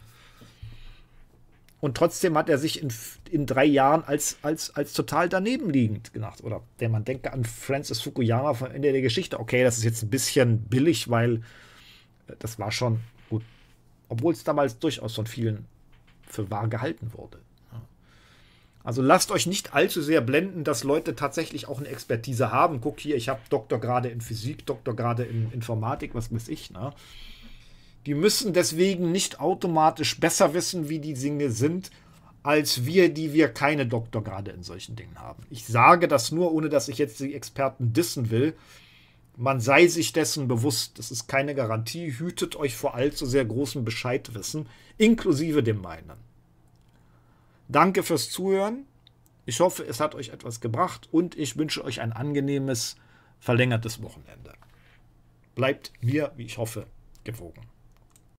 und trotzdem hat er sich in, in drei Jahren als, als, als total danebenliegend liegend Oder wenn man denke an Francis Fukuyama vom Ende der Geschichte, okay, das ist jetzt ein bisschen billig, weil äh, das war schon gut. Obwohl es damals durchaus von vielen für wahr gehalten wurde. Also lasst euch nicht allzu sehr blenden, dass Leute tatsächlich auch eine Expertise haben. Guck hier, ich habe Doktor gerade in Physik, Doktor gerade in Informatik, was weiß ich. Ne? Die müssen deswegen nicht automatisch besser wissen, wie die Dinge sind, als wir, die wir keine Doktorgrade in solchen Dingen haben. Ich sage das nur, ohne dass ich jetzt die Experten dissen will. Man sei sich dessen bewusst. Das ist keine Garantie. Hütet euch vor allzu sehr großem Bescheidwissen, inklusive dem meinen. Danke fürs Zuhören. Ich hoffe, es hat euch etwas gebracht und ich wünsche euch ein angenehmes, verlängertes Wochenende. Bleibt mir, wie ich hoffe, gewogen.